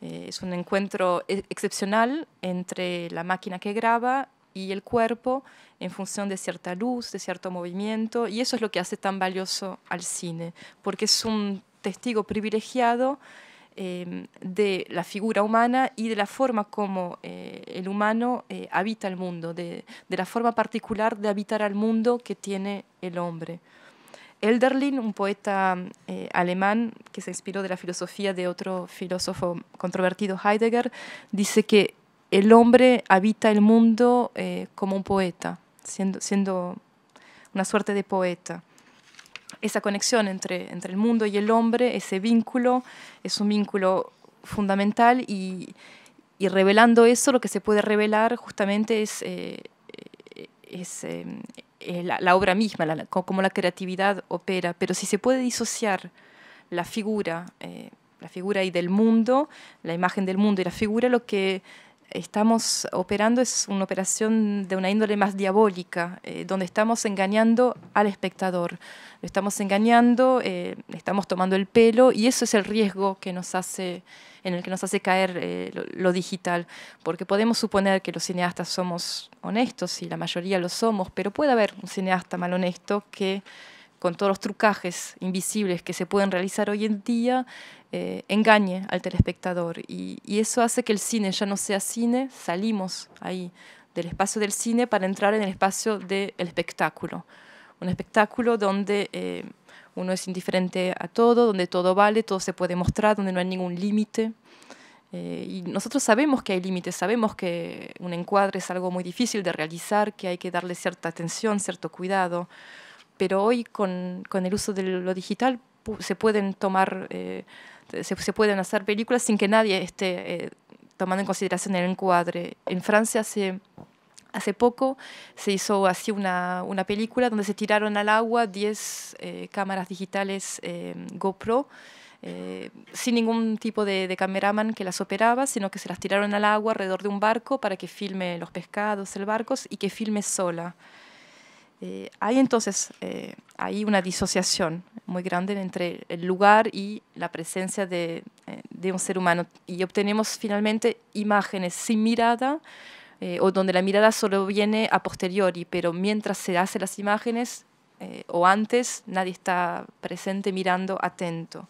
Speaker 2: es un encuentro excepcional entre la máquina que graba y el cuerpo en función de cierta luz, de cierto movimiento, y eso es lo que hace tan valioso al cine, porque es un testigo privilegiado em, de la figura humana y de la forma como eh, el humano eh, habita el mundo, de, de, la forma particular de habitar al mundo que tiene el hombre. Elderlin, un poeta eh, alemán que se inspiró de la filosofía de otro filósofo controvertido, Heidegger, dice que el hombre habita el mundo como un poeta, siendo, siendo una suerte de poeta. Esa conexión entre, entre el mundo y el hombre, ese vínculo, es un vínculo fundamental y, y revelando eso, lo que se puede revelar justamente es, eh, eh, es eh, la, obra misma, la, cómo la creatividad opera. Pero si se puede disociar la figura, la figura y del mundo, la imagen del mundo y la figura, lo que estamos operando es una operación de una índole más diabólica, eh, donde estamos engañando al espectador, lo estamos engañando, eh, estamos tomando el pelo y eso es el riesgo que nos hace, en el que nos hace caer eh, lo, digital, porque podemos suponer que los cineastas somos honestos y la mayoría lo somos, pero puede haber un cineasta mal honesto que con todos los trucajes invisibles que se pueden realizar hoy en día, eh, engañe al telespectador. Y, eso hace que el cine ya no sea cine, salimos ahí del espacio del cine para entrar en el espacio del espectáculo. Un espectáculo donde eh, uno es indiferente a todo, donde todo vale, todo se puede mostrar, donde no hay ningún límite. Eh, y nosotros sabemos que hay límites, sabemos que un encuadre es algo muy difícil de realizar, que hay que darle cierta atención, cierto cuidado pero hoy con, con el uso de lo digital se pueden tomar, eh, se, se, pueden hacer películas sin que nadie esté eh, tomando en consideración el encuadre. En Francia Hace poco se hizo así una, una, película donde se tiraron al agua 10 eh, cámaras digitales GoPro, sin ningún tipo de, de, cameraman que las operaba, sino que se las tiraron al agua alrededor de un barco para que filme los pescados, el barco y que filme sola. Eh, hay entonces hay eh, una disociación muy grande entre el lugar y la presencia de, eh, de un ser humano y obtenemos finalmente imágenes sin mirada o donde la mirada solo viene a posteriori, pero mientras se hacen las imágenes o antes nadie está presente mirando atento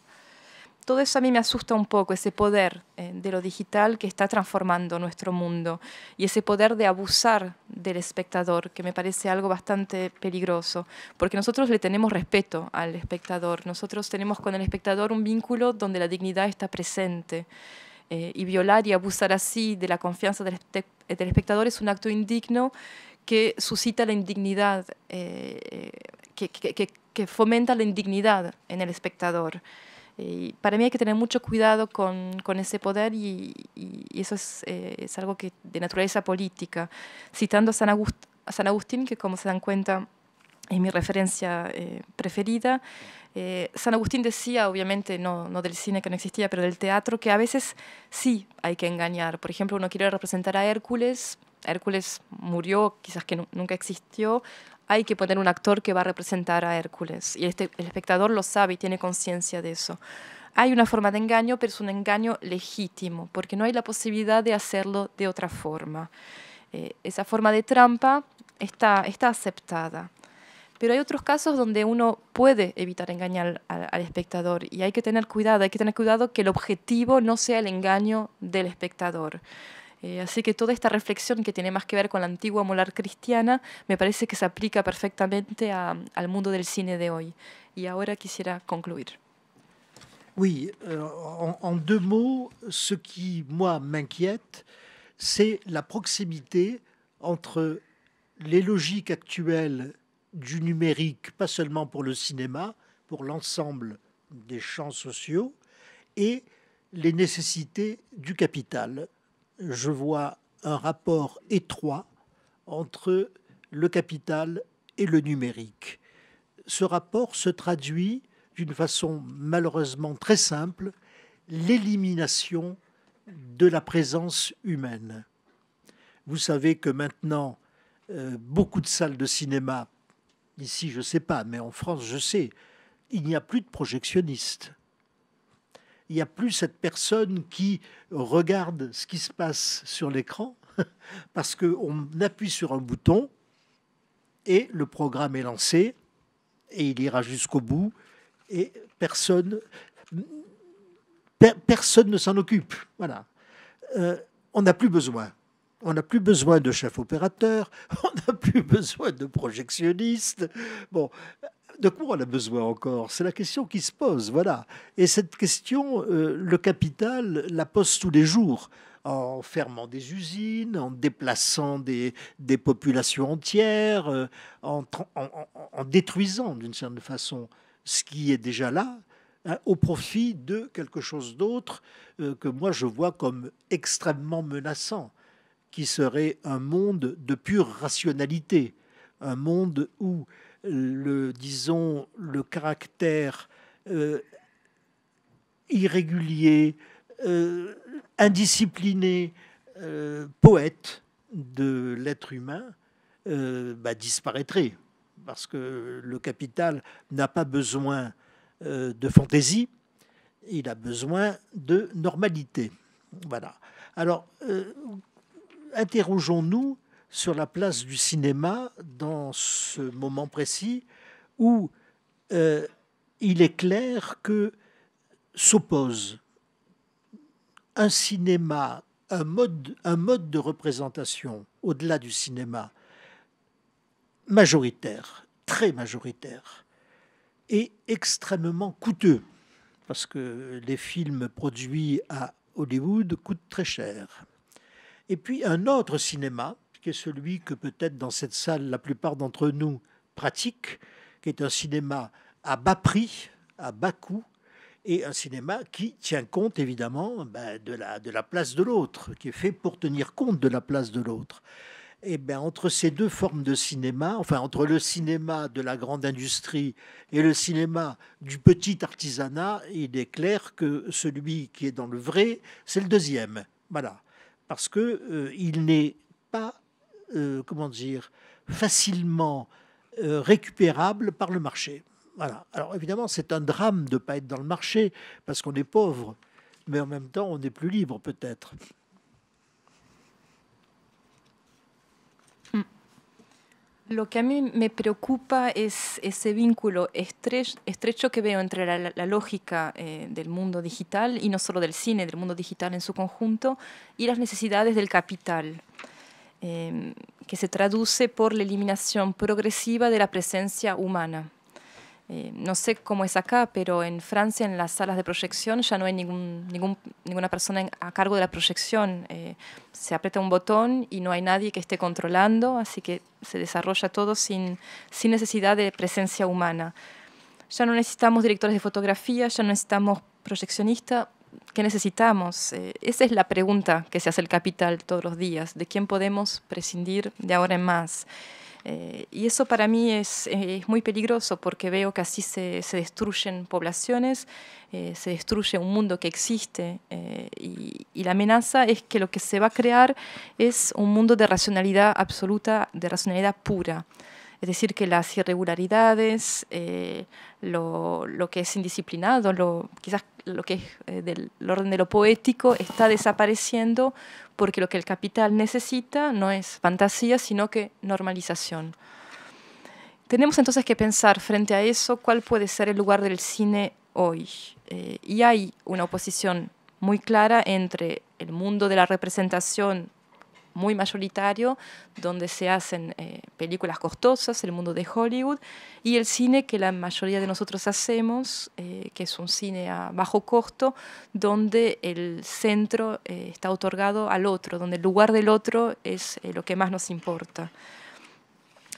Speaker 2: todo eso a mí me asusta un poco, ese poder eh, de lo digital que está transformando nuestro mundo y ese poder de abusar del espectador, que me parece algo bastante peligroso, porque nosotros le tenemos respeto al espectador, nosotros tenemos con el espectador un vínculo donde la dignidad está presente. Eh, y violar y abusar así de la confianza del, espectador es un acto indigno que suscita la indignidad, eh, que, fomenta la indignidad en el espectador. Eh, para mí hay que tener mucho cuidado con, con ese poder y, y eso es, eh, es, algo que de naturaleza política. Citando a San, a San Agustín, que como se dan cuenta es mi referencia eh, preferida, San Agustín decía, obviamente no, no del cine que no existía, pero del teatro, que a veces sí hay que engañar. Por ejemplo, uno quiere representar a Hércules, Hércules murió, quizás que nunca existió, hay que poner un actor que va a representar a Hércules. Y este, el espectador lo sabe y tiene conciencia de eso. Hay una forma de engaño, pero es un engaño legítimo, porque no hay la posibilidad de hacerlo de otra forma. Eh, esa forma de trampa está, aceptada. Pero hay otros casos donde uno puede evitar engañar al, al, espectador y hay que tener cuidado, hay que tener cuidado que el objetivo no sea el engaño del espectador. Eh, así que toda esta reflexión que tiene más que ver con la molar cristiana me paraît que s'applique aplica perfectamente a, al mundo del cine de hoy. Y ahora quisiera
Speaker 1: Oui, euh, en, deux mots, ce qui, moi, m'inquiète, c'est la proximité entre les logiques actuelles du numérique, pas seulement pour le cinéma, pour l'ensemble des champs sociaux, et les nécessités du capital je vois un rapport étroit entre le capital et le numérique. Ce rapport se traduit d'une façon malheureusement très simple, l'élimination de la présence humaine. Vous savez que maintenant, euh, beaucoup de salles de cinéma, ici je ne sais pas, mais en France je sais, il n'y a plus de projectionnistes il n'y a plus cette personne qui regarde ce qui se passe sur l'écran, parce qu'on appuie sur un bouton et le programme est lancé, et il ira jusqu'au bout, et personne, personne ne s'en occupe. Voilà. Euh, on n'a plus besoin. On n'a plus besoin de chef opérateur, on n'a plus besoin de projectionniste. Bon, de quoi on a besoin encore C'est la question qui se pose, voilà. Et cette question, euh, le capital la pose tous les jours en fermant des usines, en déplaçant des, populations entières, euh, en, détruisant d'une certaine façon ce qui est déjà là, hein, au profit de quelque chose d'autre euh, que moi je vois comme extrêmement menaçant, qui serait un monde de pure rationalité, un monde où le, disons, le caractère euh, irrégulier, euh, indiscipliné, euh, poète de l'être humain bah, disparaîtrait. Parce que le capital n'a pas besoin de fantaisie, il a besoin de normalité. Voilà. Alors, interrogeons-nous sur la place du cinéma dans ce moment précis où euh, il est clair que s'oppose un cinéma, un mode, un mode de représentation au-delà du cinéma majoritaire, très majoritaire, et extrêmement coûteux, parce que les films produits à Hollywood coûtent très cher. Et puis un autre cinéma, qui est celui que peut-être dans cette salle la plupart d'entre nous pratiquent, qui est un cinéma à bas prix, à bas coût, et un cinéma qui tient compte évidemment ben, de, la, de la place de l'autre, qui est fait pour tenir compte de la place de l'autre. Et eh bien, entre ces deux formes de cinéma, enfin entre le cinéma de la grande industrie et le cinéma du petit artisanat, il est clair que celui qui est dans le vrai, c'est le deuxième. Voilà, parce qu'il euh, n'est pas euh, comment dire, facilement euh, récupérable par le marché. Voilà. Alors évidemment, c'est un drame de ne pas être dans le marché parce qu'on est pauvre, mais en même temps, on est plus libre peut-être.
Speaker 2: Hmm. Lo que a mí me preocupa es ese vínculo estrecho que veo entre la, logique lógica monde eh, del mundo digital, y no solo del cine, del mundo digital en su conjunto, y las necesidades del capital. Em, que se traduce por la eliminación progresiva de la presencia humana. Eh, no sé cómo es acá, pero en Francia en las salas de proyección ya no hay ningún, ninguna persona a cargo de la proyección. Eh, se aprieta un botón y no hay nadie que esté controlando, así que se desarrolla todo sin, sin necesidad de presencia humana. Ya no necesitamos directores de fotografía, ya no necesitamos proyeccionistas, ¿Qué necesitamos? Eh, esa es la pregunta que se hace el capital todos los días, de quién podemos prescindir de ahora en más. Eh, y eso para mí es, es, muy peligroso porque veo que así se, se destruyen poblaciones, eh, se destruye un mundo que existe y, la amenaza es que lo que se va a crear es un mundo de racionalidad absoluta, de racionalidad pura. Es decir, que las irregularidades, eh, lo, que es indisciplinado, lo, quizás lo que es eh, del orden de lo poético, está desapareciendo porque lo que el capital necesita no es fantasía, sino que normalización. Tenemos entonces que pensar frente a eso cuál puede ser el lugar del cine hoy. Eh, y hay una oposición muy clara entre el mundo de la representación muy mayoritario, donde se hacen eh, películas costosas, el mundo de Hollywood, y el cine que la mayoría de nosotros hacemos, eh, que es un cine a bajo costo, donde el centro eh, está otorgado al otro, donde el lugar del otro es lo que más nos importa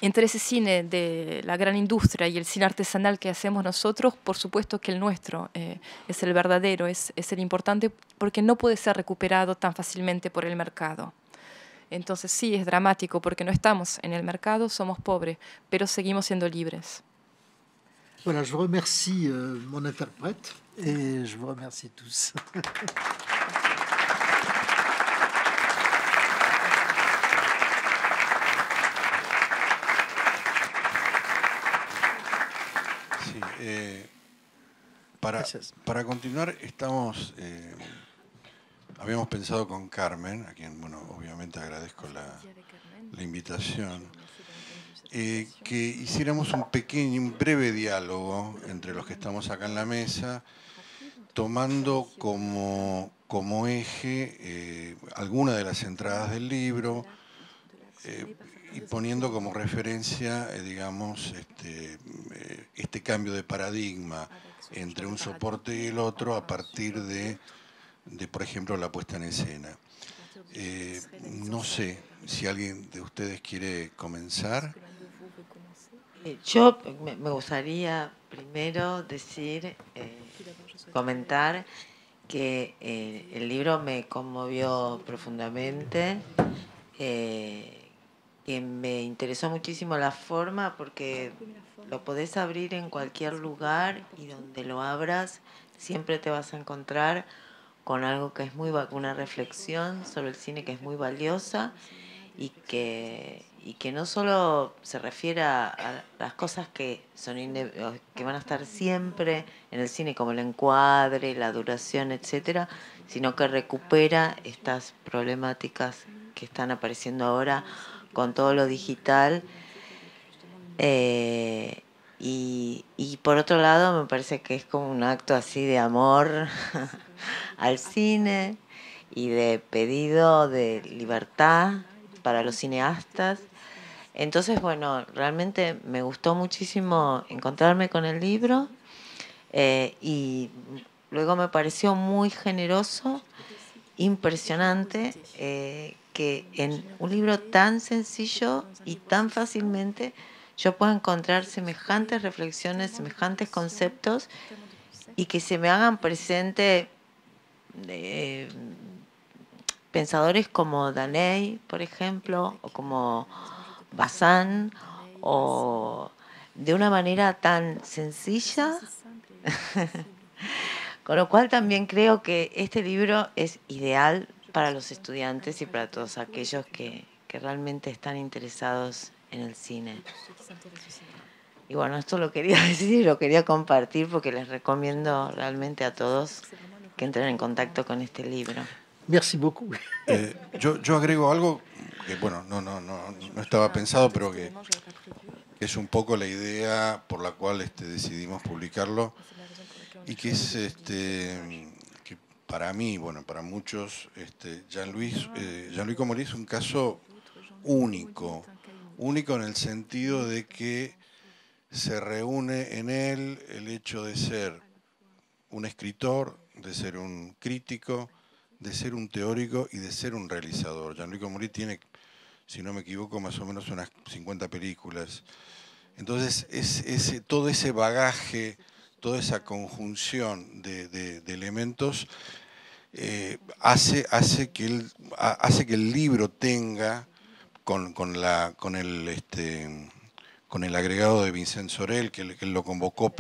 Speaker 2: entre ese cine de la gran industria y el cine artesanal que hacemos nosotros, por supuesto que el nuestro es el verdadero, es, es el importante, porque no puede ser recuperado tan fácilmente por el mercado. Entonces sí, es dramático porque no estamos en el mercado, somos pobres, pero seguimos siendo libres.
Speaker 1: Voilà, je remercie a euh, mon interprète et je vous remercie tous.
Speaker 3: Sí, eh, para, para continuar, estamos eh, habíamos pensado con Carmen, a quien, bueno, obviamente agradezco la, invitación, eh, que hiciéramos un pequeño, un breve diálogo entre los que estamos acá en la mesa, tomando como, como eje eh, alguna de las entradas del libro eh, y poniendo como referencia, digamos, este, este cambio de paradigma entre un soporte y el otro a partir de de, por ejemplo, la puesta en escena. Eh, no sé si alguien de ustedes quiere comenzar.
Speaker 4: Eh, yo me gustaría primero decir, eh, comentar que el libro me conmovió profundamente, que me interesó muchísimo la forma porque lo podés abrir en cualquier lugar y donde lo abras siempre te vas a encontrar con algo que es muy una reflexión sobre el cine que es muy valiosa y que que no solo se refiere a, las cosas que son que van a estar siempre en el cine como el encuadre, la duración, etcétera, sino que recupera estas problemáticas que están apareciendo ahora con todo lo digital eh, y, por otro lado, me parece que es como un acto así de amor al cine y de pedido de libertad para los cineastas. Entonces, bueno, realmente me gustó muchísimo encontrarme con el libro eh, y luego me pareció muy generoso, impresionante, eh, que en un libro tan sencillo y tan fácilmente yo puedo encontrar semejantes reflexiones, semejantes conceptos y que se me hagan presente eh, pensadores como Daney, por ejemplo, o como Bazán, o de una manera tan sencilla. Con lo cual también creo que este libro es ideal para los estudiantes y para todos aquellos que, que realmente están interesados en el cine. Y bueno, esto lo quería decir y lo quería compartir porque les recomiendo realmente a todos que entren en contacto con este libro. Eh, yo,
Speaker 1: yo agrego algo
Speaker 3: que, bueno, no, no, no, no estaba pensado, pero que es un poco la idea por la cual este, decidimos publicarlo y que es este que para mí, bueno, para muchos, este, Jean-Louis eh, Jean es un caso único único en el sentido de que se reúne en él el hecho de ser un escritor, de ser un crítico, de ser un teórico y de ser un realizador. Gianluca Muri tiene, si no me equivoco, más o menos unas 50 películas. Entonces, es, todo ese bagaje, toda esa conjunción de, elementos eh, hace, hace, que hace que el libro tenga con, con, la, con, el, este, con el agregado de Vincenzo Sorel, que, que lo convocó,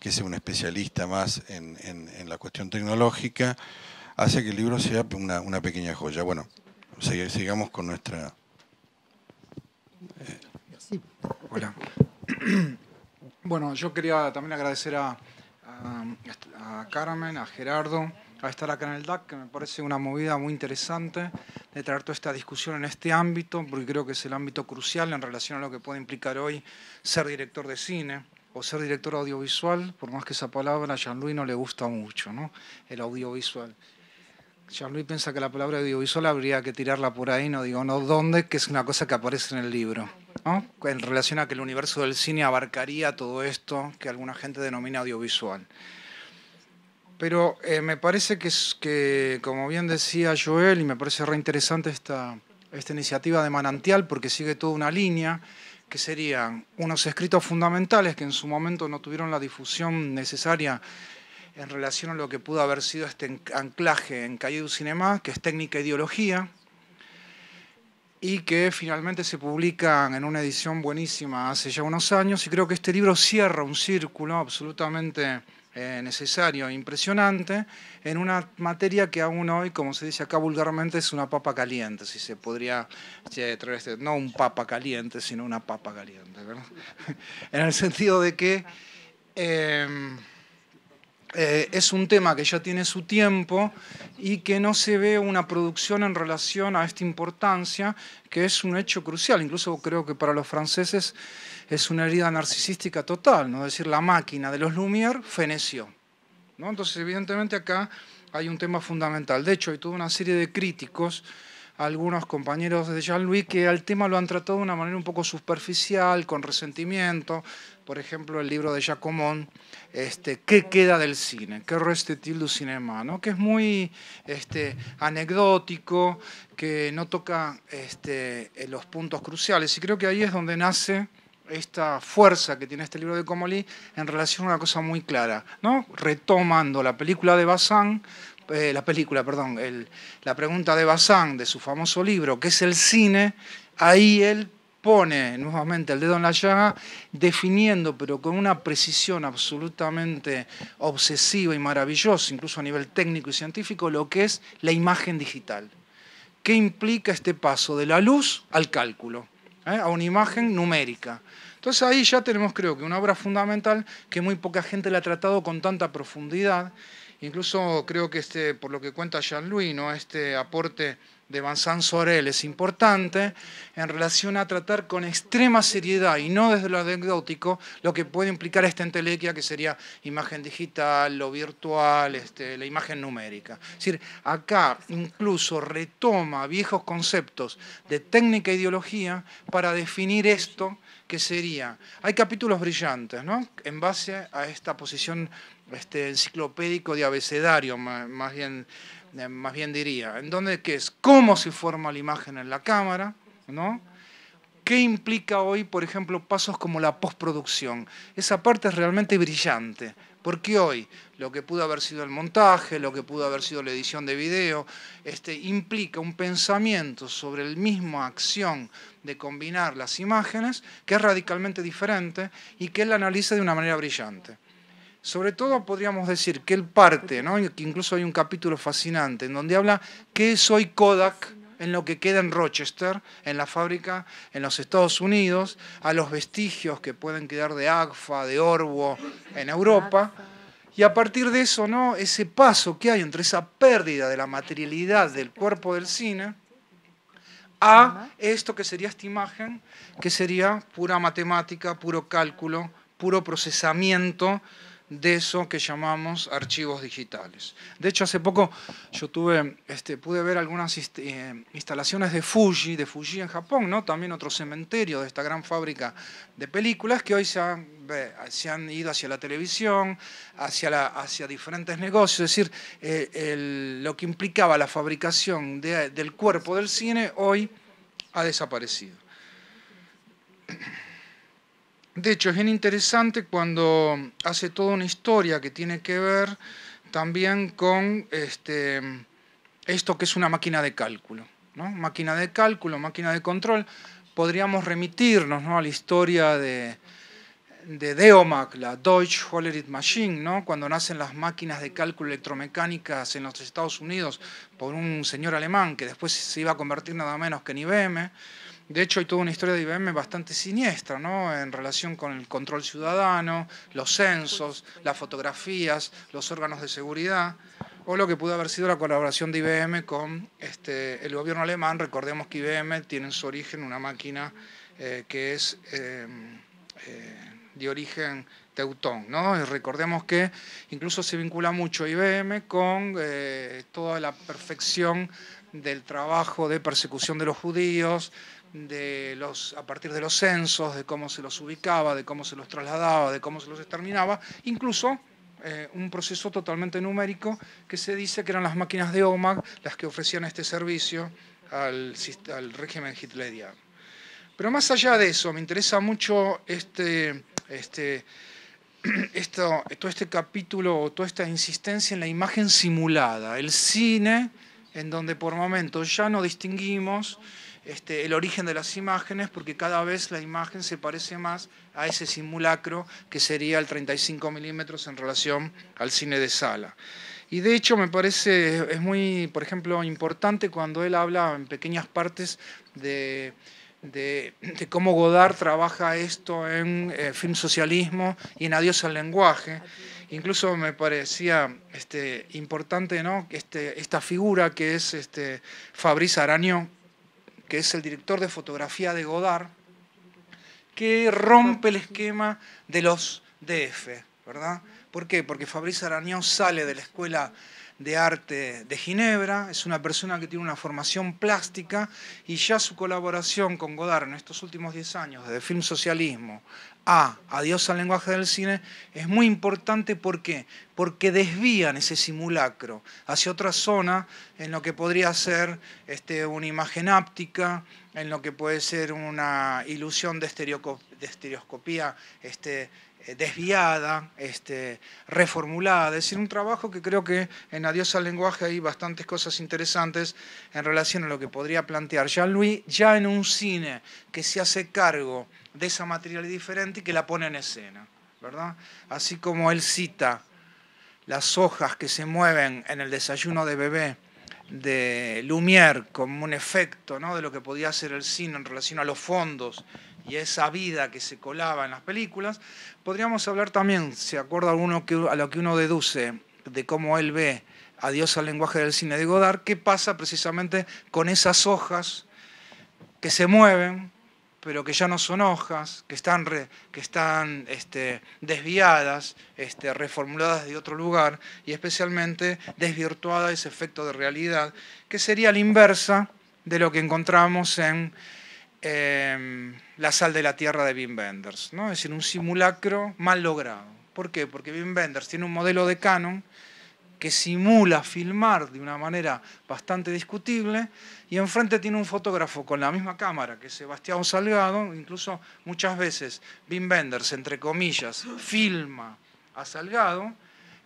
Speaker 3: que es un especialista más en, en, la cuestión tecnológica, hace que el libro sea una, pequeña joya. Bueno, sigamos con nuestra...
Speaker 5: Bueno, yo quería también agradecer a, a Carmen, a Gerardo, a estar acá en el DAC, que me parece una movida muy interesante de traer toda esta discusión en este ámbito, porque creo que es el ámbito crucial en relación a lo que puede implicar hoy ser director de cine o ser director audiovisual, por más que esa palabra a Jean-Louis no le gusta mucho, ¿no? El audiovisual. Jean-Louis piensa que la palabra audiovisual habría que tirarla por ahí, no digo no dónde, que es una cosa que aparece en el libro, ¿no? En relación a que el universo del cine abarcaría todo esto que alguna gente denomina audiovisual. Pero eh, me parece que, que, como bien decía Joel, y me parece reinteresante esta, esta iniciativa de Manantial, porque sigue toda una línea, que serían unos escritos fundamentales que en su momento no tuvieron la difusión necesaria en relación a lo que pudo haber sido este anclaje en Calle du Cinema, que es técnica e ideología, y que finalmente se publican en una edición buenísima hace ya unos años, y creo que este libro cierra un círculo absolutamente eh, necesario, impresionante, en una materia que aún hoy, como se dice acá vulgarmente, es una papa caliente, si se podría, no un papa caliente, sino una papa caliente, ¿verdad? en el sentido de que em, eh, es un tema que ya tiene su tiempo y que no se ve una producción en relación a esta importancia, que es un hecho crucial, incluso creo que para los franceses es una herida narcisística total, ¿no? es decir, la máquina de los Lumière feneció. ¿no? Entonces, evidentemente acá hay un tema fundamental. De hecho, hay toda una serie de críticos, algunos compañeros de Jean-Louis, que al tema lo han tratado de una manera un poco superficial, con resentimiento. Por ejemplo, el libro de Jacomón, este, ¿Qué queda del cine? ¿Qué reste du cinema? ¿no? Que es muy este, anecdótico, que no toca este, los puntos cruciales. Y creo que ahí es donde nace esta fuerza que tiene este libro de Comolí en relación a una cosa muy clara, ¿no? retomando la película de Bazán, eh, la película, perdón, la pregunta de Bazán de su famoso libro, que es el cine, ahí él pone nuevamente el dedo en la llaga, definiendo, pero con una precisión absolutamente obsesiva y maravillosa, incluso a nivel técnico y científico, lo que es la imagen digital. ¿Qué implica este paso de la luz al cálculo? Eh? a una imagen numérica. Entonces ahí ya tenemos creo que una obra fundamental que muy poca gente la ha tratado con tanta profundidad. Incluso creo que este, por lo que cuenta Jean-Louis, ¿no? este aporte de Vincent Sorel es importante en relación a tratar con extrema seriedad y no desde lo anecdótico lo que puede implicar esta entelequia que sería imagen digital, lo virtual, este, la imagen numérica. Es decir, acá incluso retoma viejos conceptos de técnica e ideología para definir esto ¿Qué sería, hay capítulos brillantes, ¿no? En base a esta posición este, enciclopédico de abecedario, más, bien, eh, más bien diría, en donde qué es cómo se forma la imagen en la cámara, ¿no? ¿Qué implica hoy, por ejemplo, pasos como la postproducción? Esa parte es realmente brillante, porque hoy lo que pudo haber sido el montaje, lo que pudo haber sido la edición de video, este, implica un pensamiento sobre la misma acción de combinar las imágenes que es radicalmente diferente y que él analiza de una manera brillante. Sobre todo podríamos decir que él parte, incluso hay un capítulo fascinante en donde habla que soy Kodak en lo que queda en Rochester, en la fábrica en los Estados Unidos, a los vestigios que pueden quedar de AGFA, de Orbo en Europa. Y a partir de eso, ¿no? ese paso que hay entre esa pérdida de la materialidad del cuerpo del cine a esto que sería esta imagen, que sería pura matemática, puro cálculo, puro procesamiento de eso que llamamos archivos digitales. De hecho, hace poco yo tuve, este, pude ver algunas este, instalaciones de Fuji, de Fuji en Japón, también otro cementerio de esta gran fábrica de películas que hoy se han, eh, ido hacia la televisión, hacia, diferentes negocios. Es decir, eh, lo que implicaba la fabricación del cuerpo del cine hoy ha desaparecido. De hecho, es bien interesante cuando hace toda una historia que tiene que ver también con este, esto que es una máquina de cálculo. ¿no? Máquina de cálculo, máquina de control. Podríamos remitirnos a la historia de, de la Deutsche Hollerith Machine, ¿no? cuando nacen las máquinas de cálculo electromecánicas en los Estados Unidos por un señor alemán que después se iba a convertir nada menos que en IBM. De hecho, hay toda una historia de IBM bastante siniestra, ¿no? En relación con el control ciudadano, los censos, las fotografías, los órganos de seguridad, o lo que pudo haber sido la colaboración de IBM con este, el gobierno alemán. Recordemos que IBM tiene en su origen una máquina eh, que es eh, eh, de origen teutón, Y recordemos que incluso se vincula mucho IBM con toda la perfección del trabajo de persecución de los judíos, de a partir de los censos, de cómo se los ubicaba, de cómo se los trasladaba, de cómo se los exterminaba, incluso eh, un proceso totalmente numérico que se dice que eran las máquinas de OMAG las que ofrecían este servicio al, régimen hitleriano. Pero más allá de eso, me interesa mucho este, este todo este capítulo o toda esta insistencia en la imagen simulada, el cine en donde por momentos ya no distinguimos este, el origen de las imágenes, porque cada vez la imagen se parece más a ese simulacro que sería el 35 milímetros en relación al cine de sala. Y de hecho me parece, es muy, por ejemplo, importante cuando él habla en pequeñas partes de, cómo Godard trabaja esto en eh, Film Socialismo y en Adiós al Lenguaje. Incluso me parecía este, importante ¿no? Este, esta figura que es este, Fabrice que es el director de fotografía de Godard, que rompe el esquema de los DF, ¿verdad? ¿Por qué? Porque Fabrice Arañón sale de la escuela de arte de Ginebra, es una persona que tiene una formación plástica y ya su colaboración con Godard en estos últimos 10 años, desde Film Socialismo a Adiós al lenguaje del cine es muy importante ¿por porque desvían ese simulacro hacia otra zona en lo que podría ser este, una imagen áptica, en lo que puede ser una ilusión de, estereoscopía este, eh, desviada, este, reformulada, es decir, un trabajo que creo que en Adiós al lenguaje hay bastantes cosas interesantes en relación a lo que podría plantear Jean-Louis ya en un cine que se hace cargo de esa material diferente y que la pone en escena, ¿verdad? Así como él cita las hojas que se mueven en el desayuno de bebé de Lumière como un efecto ¿no? de lo que podía hacer el cine en relación a los fondos y esa vida que se colaba en las películas, podríamos hablar también, se acuerda uno que, a lo que uno deduce de cómo él ve Adiós al lenguaje del cine de Godard, qué pasa precisamente con esas hojas que se mueven, pero que ya no son hojas, que están, que están este, desviadas, este, reformuladas de otro lugar y especialmente desvirtuada ese efecto de realidad, que sería la inversa de lo que encontramos en em, La sal de la tierra de Wim Wenders, ¿no? es decir, un simulacro mal logrado. ¿Por qué? Porque Wim Wenders tiene un modelo de canon que simula filmar de una manera bastante discutible, y enfrente tiene un fotógrafo con la misma cámara que Sebastián Salgado, incluso muchas veces Wim Wenders, entre comillas, filma a Salgado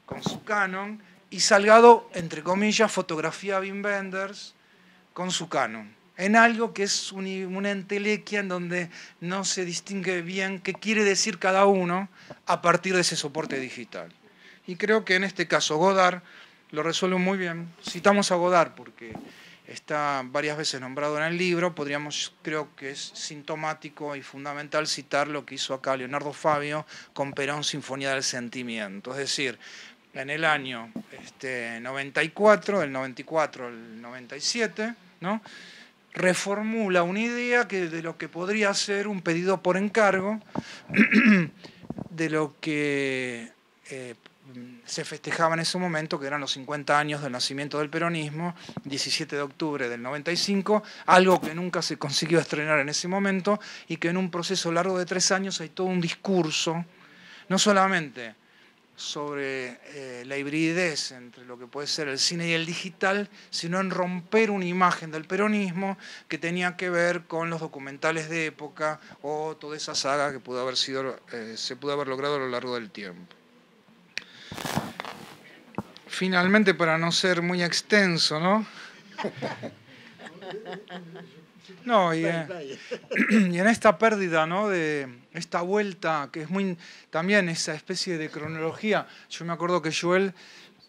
Speaker 5: con su Canon, y Salgado, entre comillas, fotografía a Wim Wenders con su Canon en algo que es una entelequia en donde no se distingue bien qué quiere decir cada uno a partir de ese soporte digital. Y creo que en este caso Godard lo resuelve muy bien. Citamos a Godard porque está varias veces nombrado en el libro, podríamos, creo que es sintomático y fundamental citar lo que hizo acá Leonardo Fabio con Perón Sinfonía del Sentimiento. Es decir, en el año este, 94, el 94, el 97, ¿no? reformula una idea que, de lo que podría ser un pedido por encargo, de lo que eh, se festejaba en ese momento, que eran los 50 años del nacimiento del peronismo, 17 de octubre del 95, algo que nunca se consiguió estrenar en ese momento y que en un proceso largo de tres años hay todo un discurso, no solamente sobre eh, la hibridez entre lo que puede ser el cine y el digital, sino en romper una imagen del peronismo que tenía que ver con los documentales de época o toda esa saga que pudo haber sido, eh, se pudo haber logrado a lo largo del tiempo. Finalmente, para no ser muy extenso, ¿no? No, eh, y, en esta pérdida, ¿no? De esta vuelta, que es muy. también esa especie de cronología. Yo me acuerdo que Joel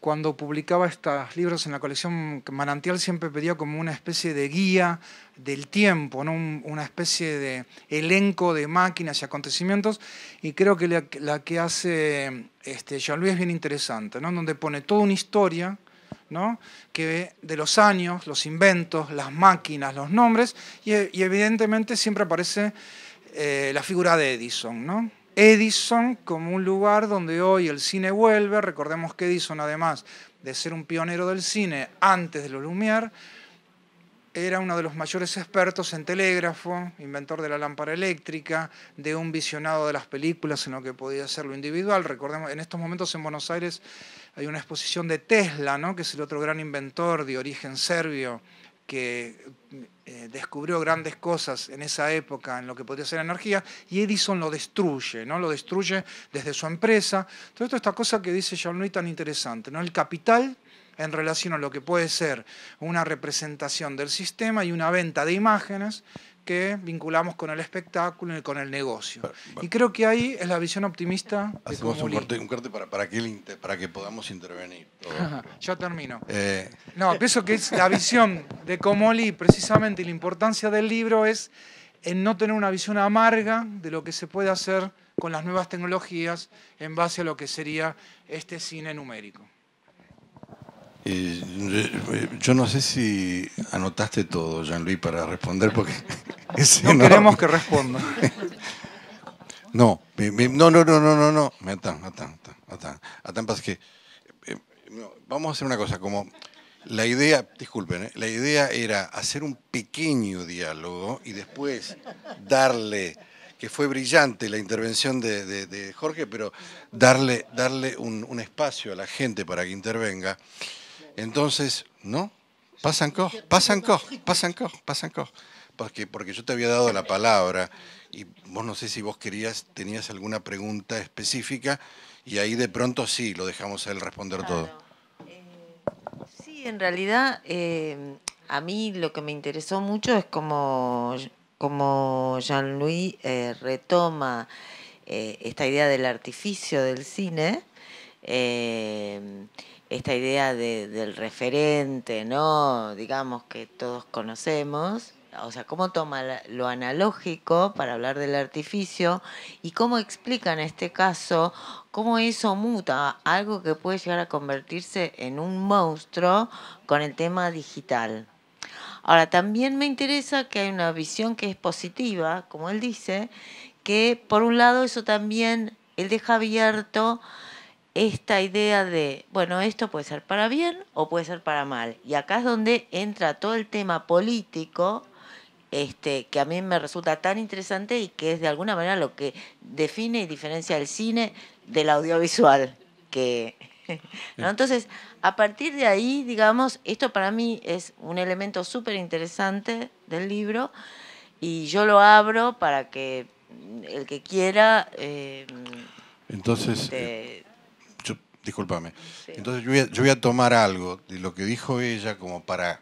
Speaker 5: cuando publicaba estos libros en la colección Manantial siempre pedía como una especie de guía del tiempo, ¿no? una especie de elenco de máquinas y acontecimientos, y creo que la, que hace este, Jean-Louis es bien interesante, ¿no? donde pone toda una historia ¿no? que de los años, los inventos, las máquinas, los nombres, y, evidentemente siempre aparece eh, la figura de Edison. ¿no? Edison como un lugar donde hoy el cine vuelve. Recordemos que Edison, además de ser un pionero del cine antes de los Lumière, era uno de los mayores expertos en telégrafo, inventor de la lámpara eléctrica, de un visionado de las películas en lo que podía ser lo individual. Recordemos, en estos momentos en Buenos Aires hay una exposición de Tesla, ¿no? que es el otro gran inventor de origen serbio que eh, descubrió grandes cosas en esa época en lo que podía ser energía, y Edison lo destruye, ¿no? Lo destruye desde su empresa. todo esto esta cosa que dice Jean Louis tan interesante, ¿no? El capital en relación a lo que puede ser una representación del sistema y una venta de imágenes que vinculamos
Speaker 3: con el espectáculo y con el
Speaker 5: negocio. Y creo que ahí es la visión optimista.
Speaker 3: De Hacemos un corte, para, para, que para que podamos intervenir.
Speaker 5: ya termino. Eh. No, pienso que es la visión de Comolí, precisamente, y la importancia del libro es en no tener una visión amarga de lo que se puede hacer con las nuevas tecnologías en base a lo que sería este cine numérico.
Speaker 3: Eh, yo no sé si anotaste todo, Jean-Louis, para responder, porque no, queremos que
Speaker 5: responda.
Speaker 3: no, no, no, no, no, no, no. Atan, atan, atan, atan. pasa que eh, vamos a hacer una cosa, como la idea, disculpen, eh, la idea era hacer un pequeño diálogo y después darle, que fue brillante la intervención de, Jorge, pero darle, darle un, espacio a la gente para que intervenga. Entonces, ¿no? Pasan encore, pasan co, pasan co, pasan co porque, porque yo te había dado la palabra y vos no sé si vos querías, tenías alguna pregunta específica y ahí de pronto sí, lo dejamos a él responder todo. Eh,
Speaker 4: sí, en realidad eh, a mí lo que me interesó mucho es como, Jean-Louis eh, retoma esta idea del artificio del cine esta idea del referente, ¿no? Digamos que todos conocemos, o sea, cómo toma lo analógico para hablar del artificio y cómo explica en este caso cómo eso muta algo que puede llegar a convertirse en un monstruo con el tema digital. Ahora, también me interesa que hay una visión que es positiva, como él dice, que por un lado eso también, él deja abierto esta idea de, bueno, esto puede ser para bien o puede ser para mal. Y acá es donde entra todo el tema político este, que a mí me resulta tan interesante y que es de alguna manera lo que define y diferencia el cine del audiovisual. Que, Entonces, a partir de ahí, digamos, esto para mí es un elemento súper interesante del libro y yo lo abro para que el que quiera... Eh, Entonces... Este, eh,
Speaker 3: discúlpame. Entonces yo voy, a, tomar algo de lo que dijo ella como para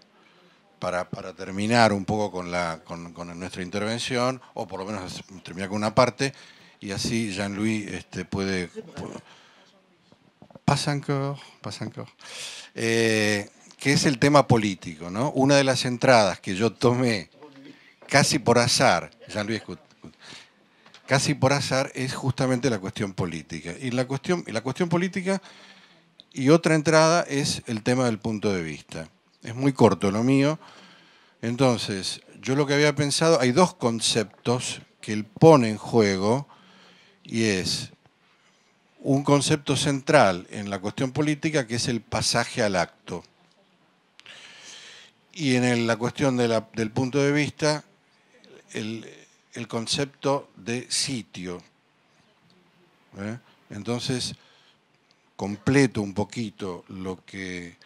Speaker 3: para, para terminar un poco con, la, con, nuestra intervención, o por lo menos terminar con una parte, y así Jean-Louis este, puede... pasan encore, eh, que es el tema político, ¿no? Una de las entradas que yo tomé casi por azar, Jean-Louis casi por azar es justamente la cuestión política. Y la cuestión, y la cuestión política y otra entrada es el tema del punto de vista. Es muy corto lo mío. Entonces, yo lo que había pensado, hay dos conceptos que él pone en juego y es un concepto central en la cuestión política que es el pasaje al acto. Y en la cuestión del punto de vista, el, concepto de sitio. ¿Eh? Entonces, completo un poquito lo que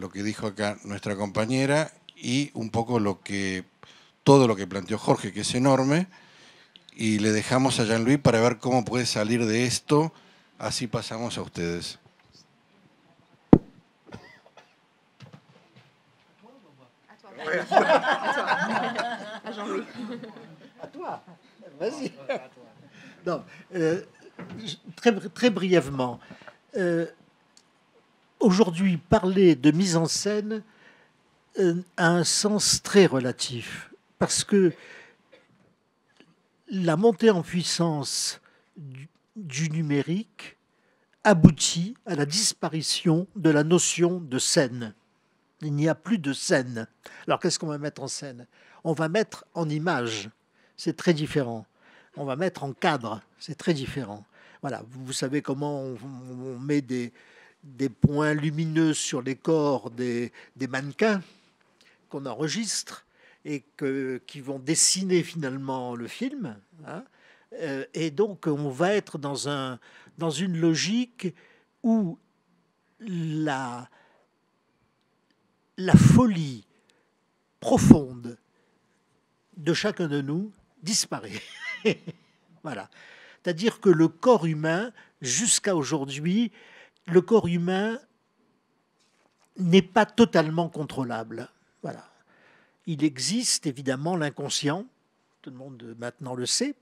Speaker 3: lo que dijo acá nuestra compañera y un poco lo que todo lo que planteó Jorge, que es enorme, y le dejamos a Jean-Louis para ver cómo puede salir de esto. Así pasamos a ustedes.
Speaker 1: Euh, très euh, aujourd'hui, parler de mise en scène euh, a un sens très relatif, parce que la montée en puissance du, numérique aboutit à la disparition de la notion de scène. Il n'y a plus de scène. Alors qu'est-ce qu'on va mettre en scène On va mettre en image, c'est très différent. On va mettre en cadre, c'est très différent. Voilà, vous savez comment on met des, des points lumineux sur les corps des, mannequins qu'on enregistre et qui vont dessiner finalement le film. Hein. Euh, et donc on va être dans, un, dans une logique où la, la folie profonde de chacun de nous disparaît. voilà. C'est-à-dire que le corps humain, jusqu'à aujourd'hui, le corps humain n'est pas totalement contrôlable. Voilà. Il existe évidemment l'inconscient, tout le monde maintenant le sait,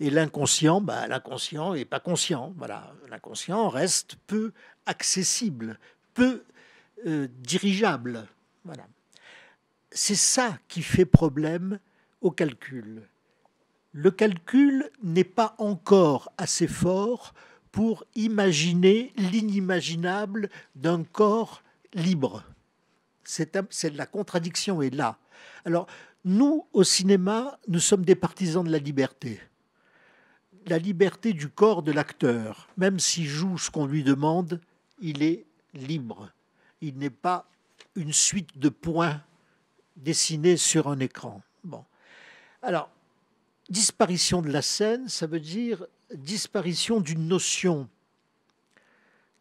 Speaker 1: et l'inconscient, bah, l'inconscient n'est pas conscient. Voilà, l'inconscient reste peu accessible, peu euh, dirigeable. Voilà. C'est ça qui fait problème au calcul. Le calcul n'est pas encore assez fort pour imaginer l'inimaginable d'un corps libre. C'est la contradiction est là. Alors, nous, au cinéma, nous sommes des partisans de la liberté. La liberté du corps de l'acteur, même s'il joue ce qu'on lui demande, il est libre. Il n'est pas une suite de points dessinés sur un écran. Bon. Alors, disparition de la scène, ça veut dire disparition d'une notion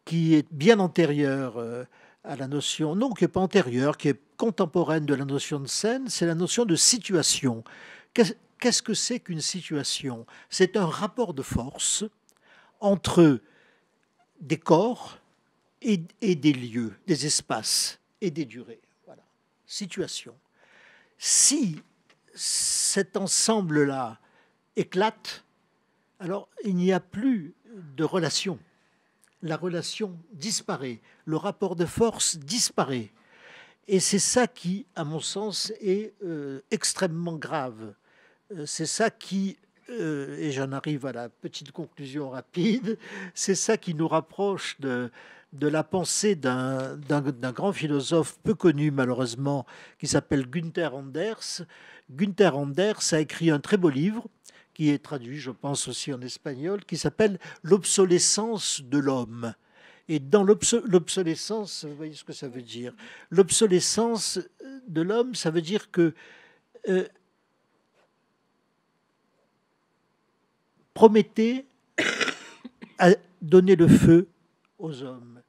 Speaker 1: qui est bien antérieure euh, à la notion, non, qui n'est pas antérieure, qui est contemporaine de la notion de scène, c'est la notion de situation. Qu'est-ce que c'est qu'une situation C'est un rapport de force entre des corps et, des lieux, des espaces et des durées. Voilà. Situation. Si cet ensemble-là éclate, alors, il n'y a plus de relation. La relation disparaît. Le rapport de force disparaît. Et c'est ça qui, à mon sens, est euh, extrêmement grave. Euh, c'est ça qui, euh, et j'en arrive à la petite conclusion rapide, c'est ça qui nous rapproche de, de la pensée d'un grand philosophe peu connu malheureusement, qui s'appelle Günther Anders. Günther Anders a écrit un très beau livre qui est traduit, je pense, aussi en espagnol, qui s'appelle L'obsolescence de l'homme. Et dans l'obsolescence, vous voyez ce que ça veut dire L'obsolescence de l'homme, ça veut dire que promettez euh, Prométhée a donné le feu aux hommes.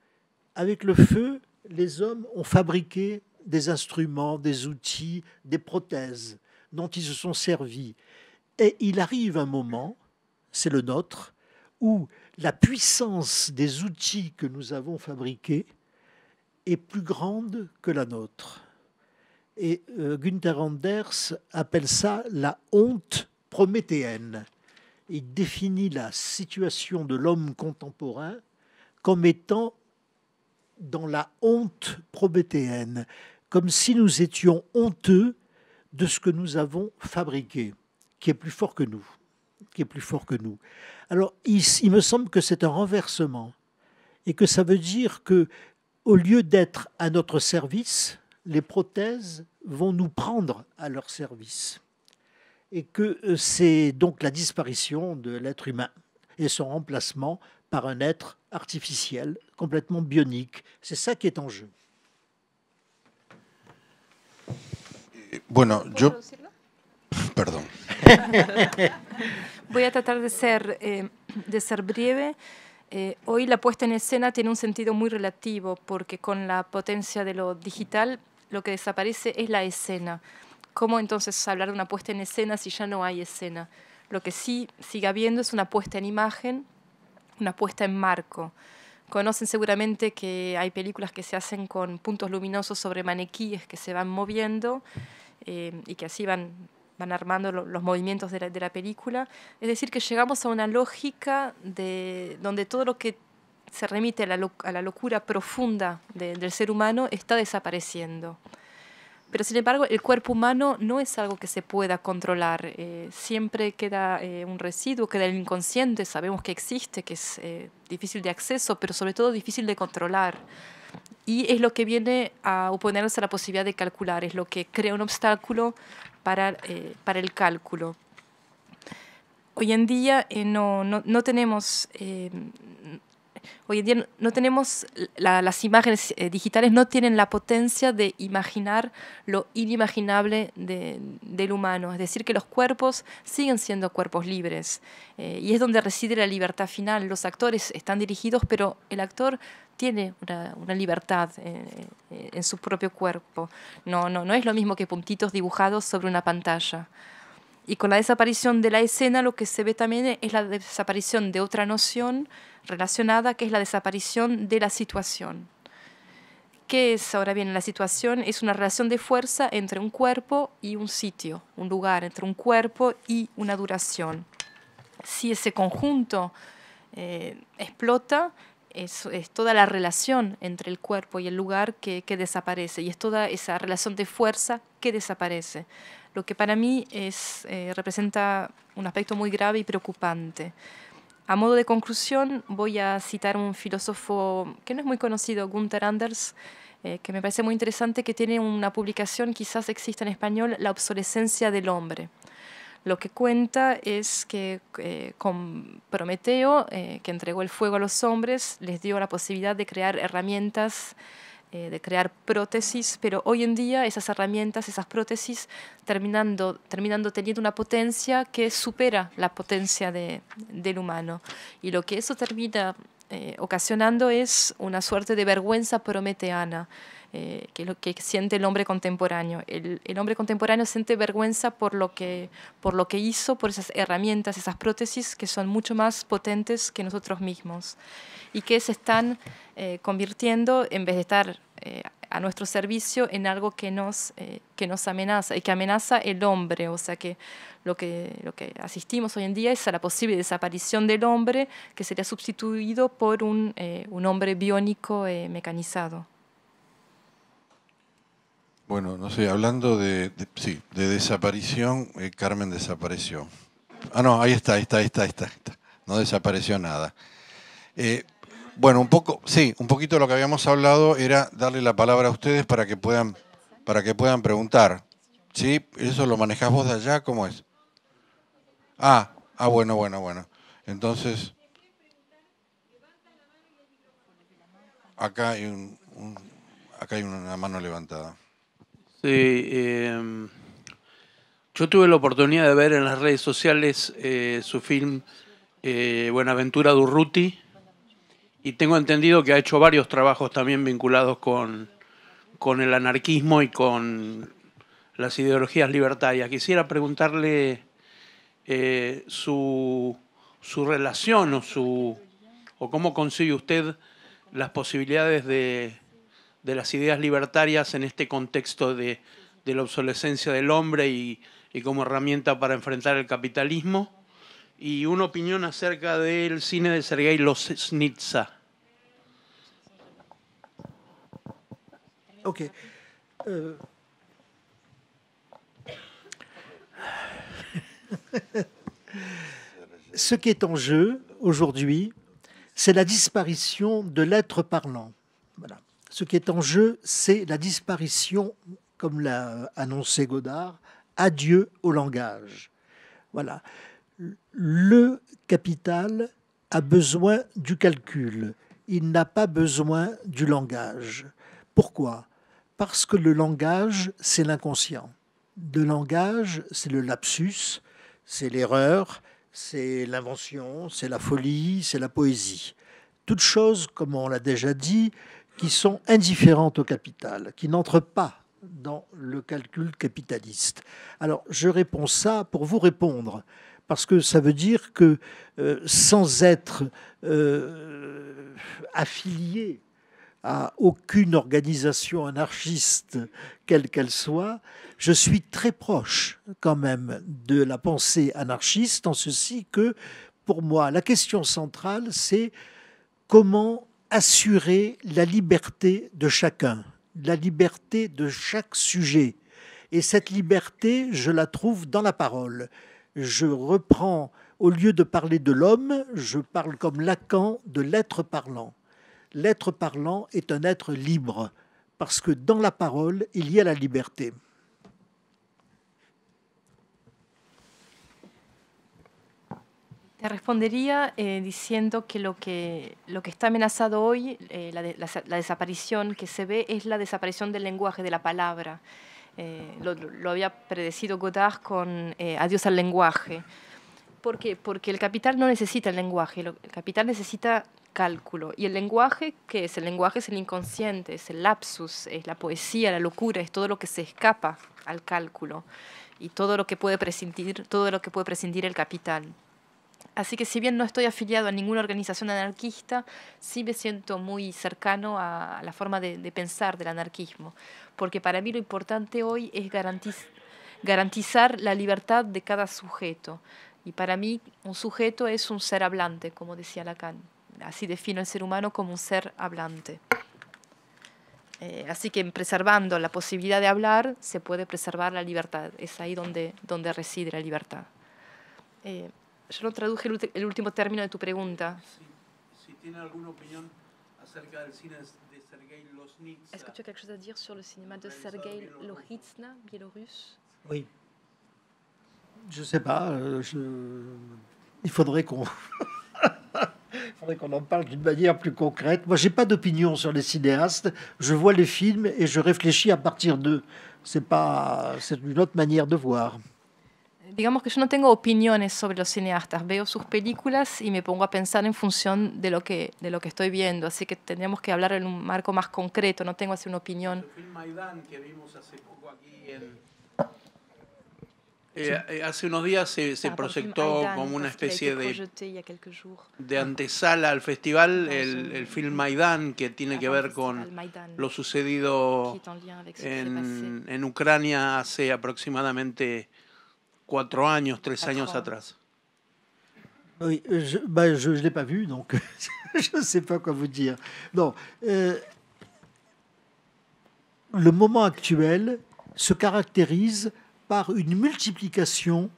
Speaker 1: Avec le feu, les hommes ont fabriqué des instruments, des outils, des prothèses dont ils se sont servis. Et il arrive un moment, c'est le nôtre, où la puissance des outils que nous avons fabriqués est plus grande que la nôtre. Et Gunther Günther Anders appelle ça la honte prométhéenne. Il définit la situation de l'homme contemporain comme étant dans la honte prométhéenne, comme si nous étions honteux de ce que nous avons fabriqué qui est plus fort que nous. Qui est plus fort que nous. Alors, il, me semble que c'est un renversement et que ça veut dire que, au lieu d'être à notre service, les prothèses vont nous prendre à leur service. Et que euh, c'est donc la disparition de l'être humain et son remplacement par un être artificiel, complètement bionique. C'est ça qui est en jeu.
Speaker 3: Bueno,
Speaker 2: Voy a tratar de ser, eh, de ser breve. Eh, hoy la puesta en escena tiene un sentido muy relativo porque con la potencia de lo digital lo que desaparece es la escena. ¿Cómo entonces hablar de una puesta en escena si ya no hay escena? Lo que sí sigue habiendo es una puesta en imagen, una puesta en marco. Conocen seguramente que hay películas que se hacen con puntos luminosos sobre maniquíes que se van moviendo eh, y que así van van armando los movimientos de la, película. Es decir, que llegamos a una lógica de, donde todo lo que se remite a la, locura profunda del ser humano está desapareciendo. Pero sin embargo, el cuerpo humano no es algo que se pueda controlar. Eh, siempre queda eh, un residuo, queda el inconsciente, sabemos que existe, que es eh, difícil de acceso, pero sobre todo difícil de controlar. Y es lo que viene a oponerse a la posibilidad de calcular, es lo que crea un obstáculo para, eh, para el cálculo. Hoy en día eh, no, no, no, tenemos eh, hoy en día no tenemos, las imágenes eh, digitales no tienen la potencia de imaginar lo inimaginable del humano, es decir, que los cuerpos siguen siendo cuerpos libres eh, y es donde reside la libertad final. Los actores están dirigidos, pero el actor tiene una, libertad eh, en su propio cuerpo. No, no, no es lo mismo que puntitos dibujados sobre una pantalla. Y con la desaparición de la escena lo que se ve también es la desaparición de otra noción relacionada, que es la desaparición de la situación. ¿Qué es ahora bien la situación? Es una relación de fuerza entre un cuerpo y un sitio, un lugar, entre un cuerpo y una duración. Si ese conjunto eh, explota, es, es, toda la relación entre el cuerpo y el lugar que, desaparece, y es toda esa relación de fuerza que desaparece, lo que para mí es, eh, representa un aspecto muy grave y preocupante. A modo de conclusión, voy a citar un filósofo que no es muy conocido, Gunther Anders, eh, que me parece muy interesante, que tiene una publicación, quizás exista en español, La obsolescencia del hombre. Lo que cuenta es que eh, con Prometeo, eh, que entregó el fuego a los hombres, les dio la posibilidad de crear herramientas eh, de crear prótesis, pero hoy en día esas herramientas, esas prótesis, terminando, teniendo una potencia que supera la potencia del humano. Y lo que eso termina eh, ocasionando es una suerte de vergüenza prometeana. Eh, que es lo que siente el hombre contemporáneo. El, el, hombre contemporáneo siente vergüenza por lo, que, por lo que hizo, por esas herramientas, esas prótesis que son mucho más potentes que nosotros mismos y que se están eh, convirtiendo, en vez de estar eh, a nuestro servicio, en algo que nos, que nos amenaza y que amenaza el hombre. O sea que lo, que lo que asistimos hoy en día es a la posible desaparición del hombre que sería sustituido por un, un hombre biónico mecanizado.
Speaker 3: Bueno, no sé, hablando de, sí, de desaparición, eh, Carmen desapareció. Ah, no, ahí está, ahí está, ahí está, está. No desapareció nada. Eh, bueno, un poco, sí, un poquito lo que habíamos hablado era darle la palabra a ustedes para que puedan, para que puedan preguntar. ¿Sí? ¿Eso lo manejás vos de allá? ¿Cómo es? Ah, ah, bueno, bueno, bueno. Entonces, acá hay, un, acá hay una mano levantada.
Speaker 6: Sí, em, yo tuve la oportunidad de ver en las redes sociales eh, su film eh, Buenaventura Durruti y tengo entendido que ha hecho varios trabajos también vinculados con, con el anarquismo y con las ideologías libertarias. Quisiera preguntarle eh, su, su relación o, su, o cómo consigue usted las posibilidades de de las ideas libertarias en este contexto de, la obsolescencia del hombre y, como herramienta para enfrentar el capitalismo, y una opinión acerca del cine de Sergei Losnitsa.
Speaker 1: Ok. Eh, ce qui est en jeu aujourd'hui, c'est la disparition de l'être parlant. ce qui est en jeu, c'est la disparition, comme l'a annoncé Godard, adieu au langage. Voilà. Le capital a besoin du calcul, il n'a pas besoin du langage. Pourquoi Parce que le langage, c'est l'inconscient. Le langage, c'est le lapsus, c'est l'erreur, c'est l'invention, c'est la folie, c'est la poésie. Toute chose, comme on l'a déjà dit, qui sont indifférentes au capital, qui n'entrent pas dans le calcul capitaliste. Alors, je réponds ça pour vous répondre, parce que ça veut dire que euh, sans être euh, affilié à aucune organisation anarchiste, quelle qu'elle soit, je suis très proche quand même de la pensée anarchiste en ceci que, pour moi, la question centrale, c'est comment assurer la liberté de chacun, la liberté de chaque sujet. Et cette liberté, je la trouve dans la parole. Je reprends, au lieu de parler de l'homme, je parle comme Lacan de l'être parlant. L'être parlant est un être libre, parce que dans la parole, il y a la liberté.
Speaker 2: Te respondería eh, diciendo que lo, que lo que está amenazado hoy, eh, la, desaparición que se ve, es la desaparición del lenguaje, de la palabra. Eh, lo, había predecido Godard con Adiós al lenguaje. ¿Por Porque el capital no necesita el lenguaje, el capital necesita cálculo. Y el lenguaje, ¿qué es? El lenguaje es el inconsciente, es el lapsus, es la poesía, la locura, es todo lo que se escapa al cálculo y todo lo que puede prescindir, todo lo que puede prescindir el capital. Así que si bien no estoy afiliado a ninguna organización anarquista, sí me siento muy cercano a la forma de, pensar del anarquismo, porque para mí lo importante hoy es garantizar la libertad de cada sujeto. Y para mí un sujeto es un ser hablante, como decía Lacan. Así defino el ser humano como un ser hablante. Eh, así que preservando la posibilidad de hablar, se puede preservar la libertad. Es ahí donde, reside la libertad. Eh, Je no traduje el, el, de tu question. Est-ce que tu as quelque chose à dire sur le cinéma de Sergei Losnitsa, biélorusse
Speaker 1: Oui. Je ne sais pas. Euh, il faudrait qu'on. faudrait qu'on en parle d'une manière plus concrète. Moi, j'ai pas d'opinion sur les cinéastes. Je vois les films et je réfléchis à partir d'eux. C'est pas, c'est une autre manière de voir.
Speaker 2: digamos que yo no tengo opiniones sobre los cineastas, veo sus películas y me pongo a pensar en función de lo que, de lo que estoy viendo, así que tendríamos que hablar en un marco más concreto, no tengo así una opinión. El
Speaker 6: film Maidán que vimos hace
Speaker 2: poco aquí en...
Speaker 6: Eh, eh, hace unos días se, proyectó como una especie de, de antesala al festival el, el film Maidán, que tiene que ver con lo sucedido en, en Ucrania hace aproximadamente cuatro años, tres atrás.
Speaker 1: Oui, je ne ben, l'ai pas vu, donc je ne sais pas quoi vous dire. Euh, le moment actuel se caractérise par une multiplication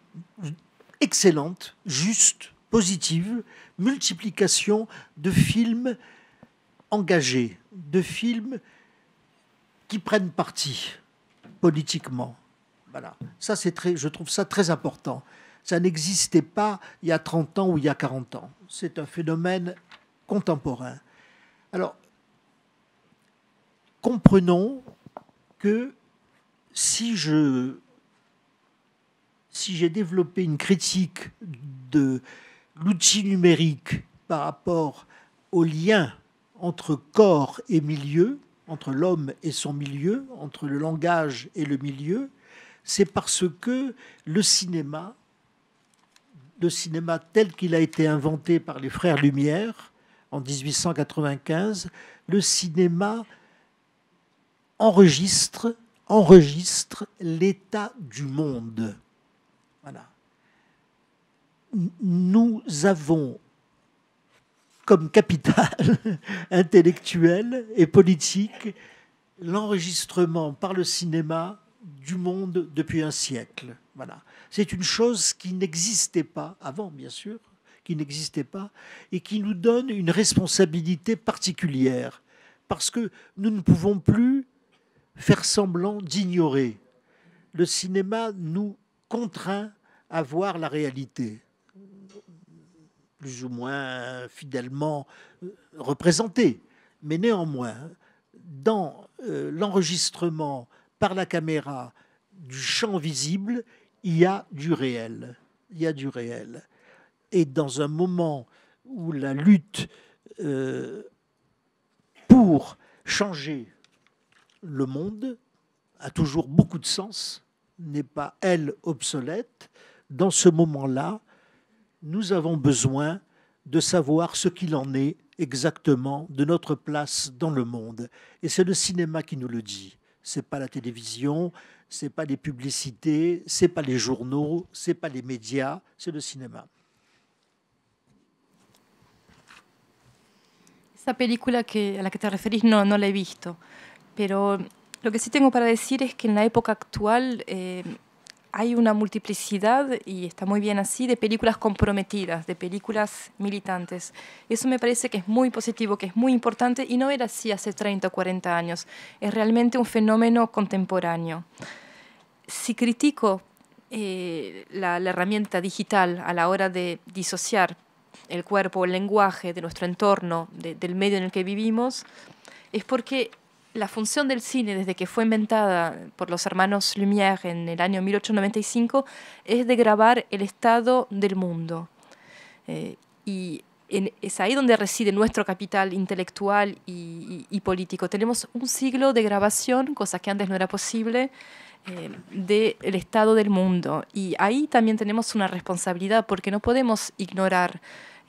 Speaker 1: excellente, juste, positive, multiplication de films engagés, de films qui prennent parti politiquement, voilà. je trouve ça très important. Ça n'existait pas il y a 30 ans ou il y a 40 ans. C'est un phénomène contemporain. Alors, comprenons que si si j'ai développé une critique de l'outil numérique par rapport au lien entre corps et milieu, entre l'homme et son milieu, entre le langage et le milieu, c'est parce que le cinéma, le cinéma tel qu'il a été inventé par les frères Lumière en 1895, le cinéma enregistre, enregistre l'état du monde. Nous avons comme capital intellectuel et politique l'enregistrement par le cinéma du monde depuis un siècle. Voilà. C'est une chose qui n'existait pas avant, bien sûr, qui n'existait pas, et qui nous donne une responsabilité particulière, parce que nous ne pouvons plus faire semblant d'ignorer. Le cinéma nous contraint à voir la réalité, plus ou moins fidèlement euh, représentée, mais néanmoins, dans euh, l'enregistrement par la caméra du champ visible, il y a du réel. Il y a du réel. Et dans un moment où la lutte euh, pour changer le monde a toujours beaucoup de sens, n'est pas, elle, obsolète, dans ce moment-là, nous avons besoin de savoir ce qu'il en est exactement de notre place dans le monde. Et c'est le cinéma qui nous le dit c'est pas la télévision, c'est pas les publicités, c'est pas les journaux, c'est pas les médias, c'est le cinéma.
Speaker 2: Cette película que, a la que te referís no, no la he visto, pero lo que sí tengo para decir es que en la época actual eh, hay una multiplicidad, y está muy bien así, de películas comprometidas, de películas militantes. Eso me parece que es muy positivo, que es muy importante y no era así hace 30 o 40 años. Es realmente un fenómeno contemporáneo. Si critico eh, la, herramienta digital a la hora de disociar el cuerpo, el lenguaje de nuestro entorno, del medio en el que vivimos, es porque la función del cine, desde que fue inventada por los hermanos Lumière en el año 1895, es de grabar el estado del mundo. Eh, y es ahí donde reside nuestro capital intelectual y, político. Tenemos un siglo de grabación, cosa que antes no era posible, eh, del estado del mundo. Y ahí también tenemos una responsabilidad porque no podemos ignorar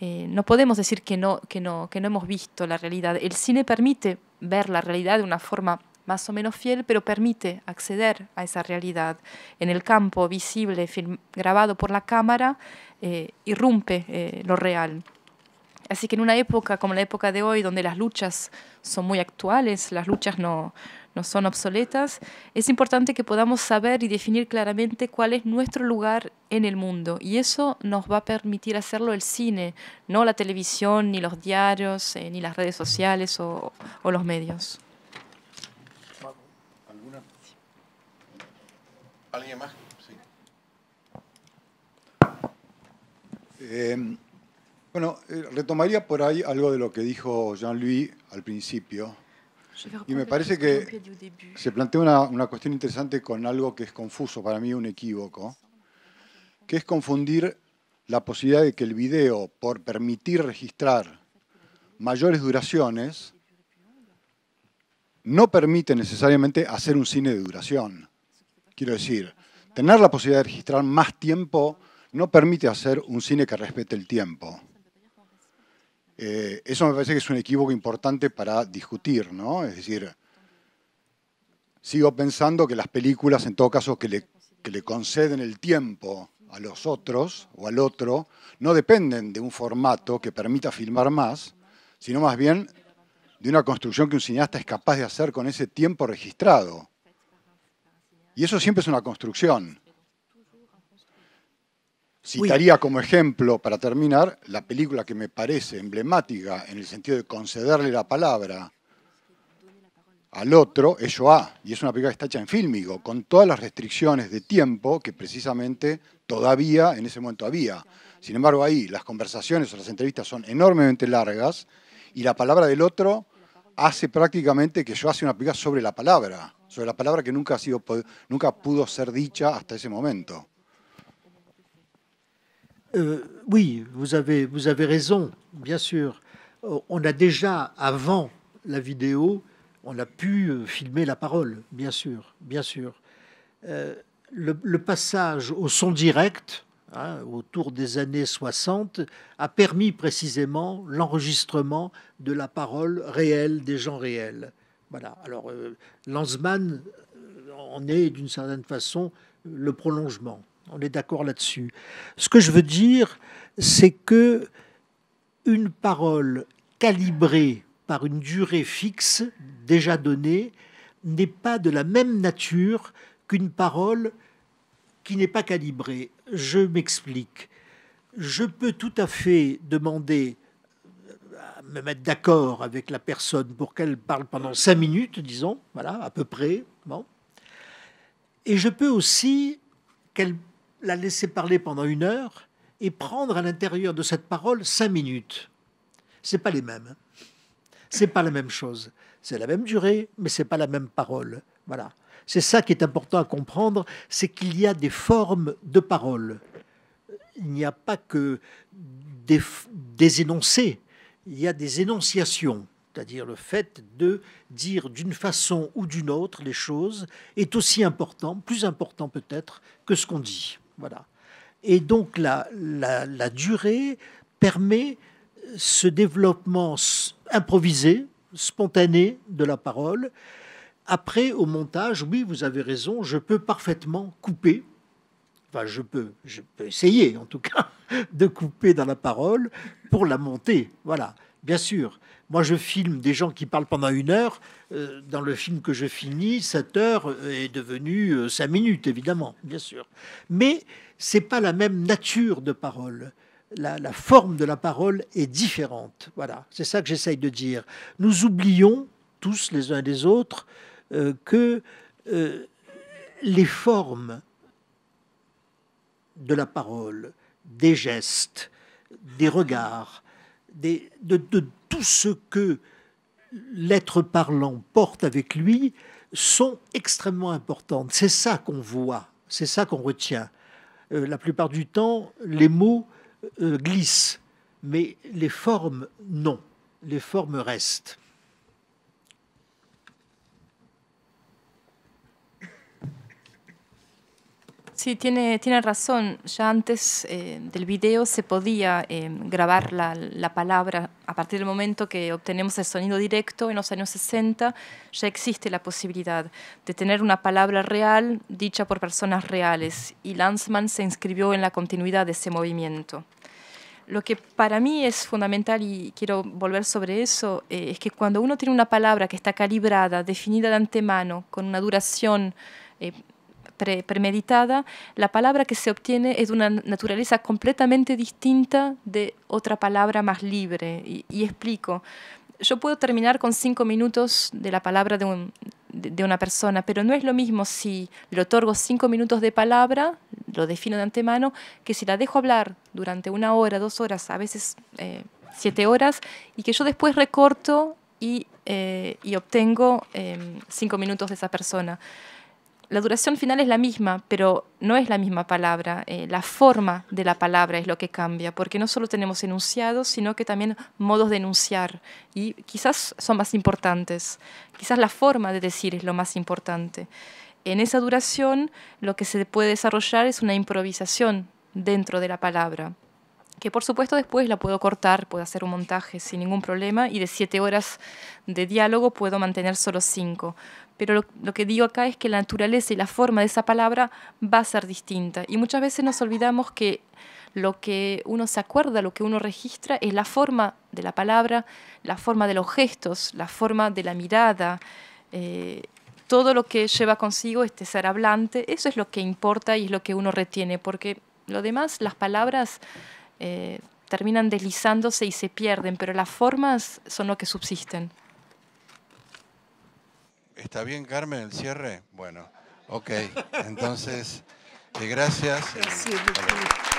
Speaker 2: eh, no podemos decir que no, que, no, que no hemos visto la realidad. El cine permite ver la realidad de una forma más o menos fiel, pero permite acceder a esa realidad. En el campo visible, film, grabado por la cámara, eh, irrumpe eh, lo real. Así que en una época como la época de hoy, donde las luchas son muy actuales, las luchas no, no son obsoletas, es importante que podamos saber y definir claramente cuál es nuestro lugar en el mundo. Y eso nos va a permitir hacerlo el cine, no la televisión, ni los diarios, eh, ni las redes sociales o, los medios.
Speaker 3: ¿Alguien más?
Speaker 7: Eh, bueno, eh, retomaría por ahí algo de lo que dijo Jean-Louis al principio
Speaker 1: y me parece que
Speaker 7: se plantea una, cuestión interesante con algo que es confuso, para mí un equívoco, que es confundir la posibilidad de que el video, por permitir registrar mayores duraciones, no permite necesariamente hacer un cine de duración. Quiero decir, tener la posibilidad de registrar más tiempo no permite hacer un cine que respete el tiempo. Eh, eso me parece que es un equívoco importante para discutir, ¿no? Es decir, sigo pensando que las películas, en todo caso, que le, que le conceden el tiempo a los otros o al otro, no dependen de un formato que permita filmar más, sino más bien de una construcción que un cineasta es capaz de hacer con ese tiempo registrado. Y eso siempre es una construcción. Citaría como ejemplo, para terminar, la película que me parece emblemática en el sentido de concederle la palabra al otro, ello A, y es una película que está hecha en filmigo, con todas las restricciones de tiempo que precisamente todavía en ese momento había. Sin embargo, ahí las conversaciones o las entrevistas son enormemente largas y la palabra del otro hace prácticamente que yo hace una película sobre la palabra, sobre la palabra que nunca, ha sido, nunca pudo ser dicha hasta ese momento.
Speaker 1: Euh, oui, vous avez, vous avez raison, bien sûr. Euh, on a déjà, avant la vidéo, on a pu euh, filmer la parole, bien sûr, bien sûr. le, passage au son direct, hein, autour des années 60, a permis précisément l'enregistrement de la parole réelle des gens réels. Voilà. Alors, Lanzmann en est d'une certaine façon le prolongement. On est d'accord là-dessus. Ce que je veux dire, c'est que une parole calibrée par une durée fixe déjà donnée n'est pas de la même nature qu'une parole qui n'est pas calibrée. Je m'explique. Je peux tout à fait demander à euh, me mettre d'accord avec la personne pour qu'elle parle pendant cinq minutes, disons, voilà, à peu près. Bon. Et je peux aussi qu'elle la laisser parler pendant une heure et prendre à l'intérieur de cette parole cinq minutes. C'est pas les mêmes. C'est pas la même chose. C'est la même durée, mais c'est pas la même parole. Voilà. C'est ça qui est important à comprendre, c'est qu'il y a des formes de parole. Il n'y a pas que des énoncés. Il y a des énonciations c'est-à-dire le fait de dire d'une façon ou d'une autre les choses, est aussi important, plus important peut-être, que ce qu'on dit. Voilà. Et donc la, la, durée permet ce développement improvisé, spontané de la parole. Après, au montage, oui, vous avez raison, je peux parfaitement couper. Enfin, je peux, je peux essayer en tout cas de couper dans la parole pour la monter. Voilà. Bien sûr. Moi, je filme des gens qui parlent pendant une heure. Euh, dans le film que je finis, cette heure est devenue euh, cinq minutes, évidemment, bien sûr. Mais c'est pas la même nature de parole. La, forme de la parole est différente. Voilà, c'est ça que j'essaye de dire. Nous oublions tous les uns des autres euh, que les formes de la parole, des gestes, des regards, de, tout ce que l'être parlant porte avec lui sont extrêmement importantes. C'est ça qu'on voit, c'est ça qu'on retient. Euh, la plupart du temps, les mots euh, glissent, mais les formes, non. Les formes restent.
Speaker 2: Sí, tiene, tiene razón. Ya antes eh, del video se podía eh, grabar la, palabra. A partir del momento que obtenemos el sonido directo, en los años 60, ya existe la posibilidad de tener una palabra real dicha por personas reales. Y Lanzmann se inscribió en la continuidad de ese movimiento. Lo que para mí es fundamental, y quiero volver sobre eso, eh, es que cuando uno tiene una palabra que está calibrada, definida de antemano, con una duración premeditada, la palabra que se obtiene es de una naturaleza completamente distinta de otra palabra más libre. Y, explico. Yo puedo terminar con cinco minutos de la palabra de una persona, pero no es lo mismo si le otorgo cinco minutos de palabra, lo defino de antemano, que si la dejo hablar durante una hora, dos horas, a veces eh, siete horas, y que yo después recorto y, eh, obtengo eh, cinco minutos de esa persona la duración final es la misma, pero no es la misma palabra. Eh, la forma de la palabra es lo que cambia, porque no solo tenemos enunciados, sino que también modos de enunciar. Y quizás son más importantes. Quizás la forma de decir es lo más importante. En esa duración lo que se puede desarrollar es una improvisación dentro de la palabra que por supuesto después la puedo cortar, puedo hacer un montaje sin ningún problema y de siete horas de diálogo puedo mantener solo cinco pero lo, que digo acá es que la naturaleza y la forma de esa palabra va a ser distinta. Y muchas veces nos olvidamos que lo que uno se acuerda, lo que uno registra, es la forma de la palabra, la forma de los gestos, la forma de la mirada, eh, todo lo que lleva consigo este ser hablante, eso es lo que importa y es lo que uno retiene, porque lo demás, las palabras... Eh, terminan deslizándose y se pierden, pero las formas son lo que subsisten.
Speaker 3: ¿Está bien, Carmen, el cierre? Bueno, ok. Entonces, eh, gracias. gracias.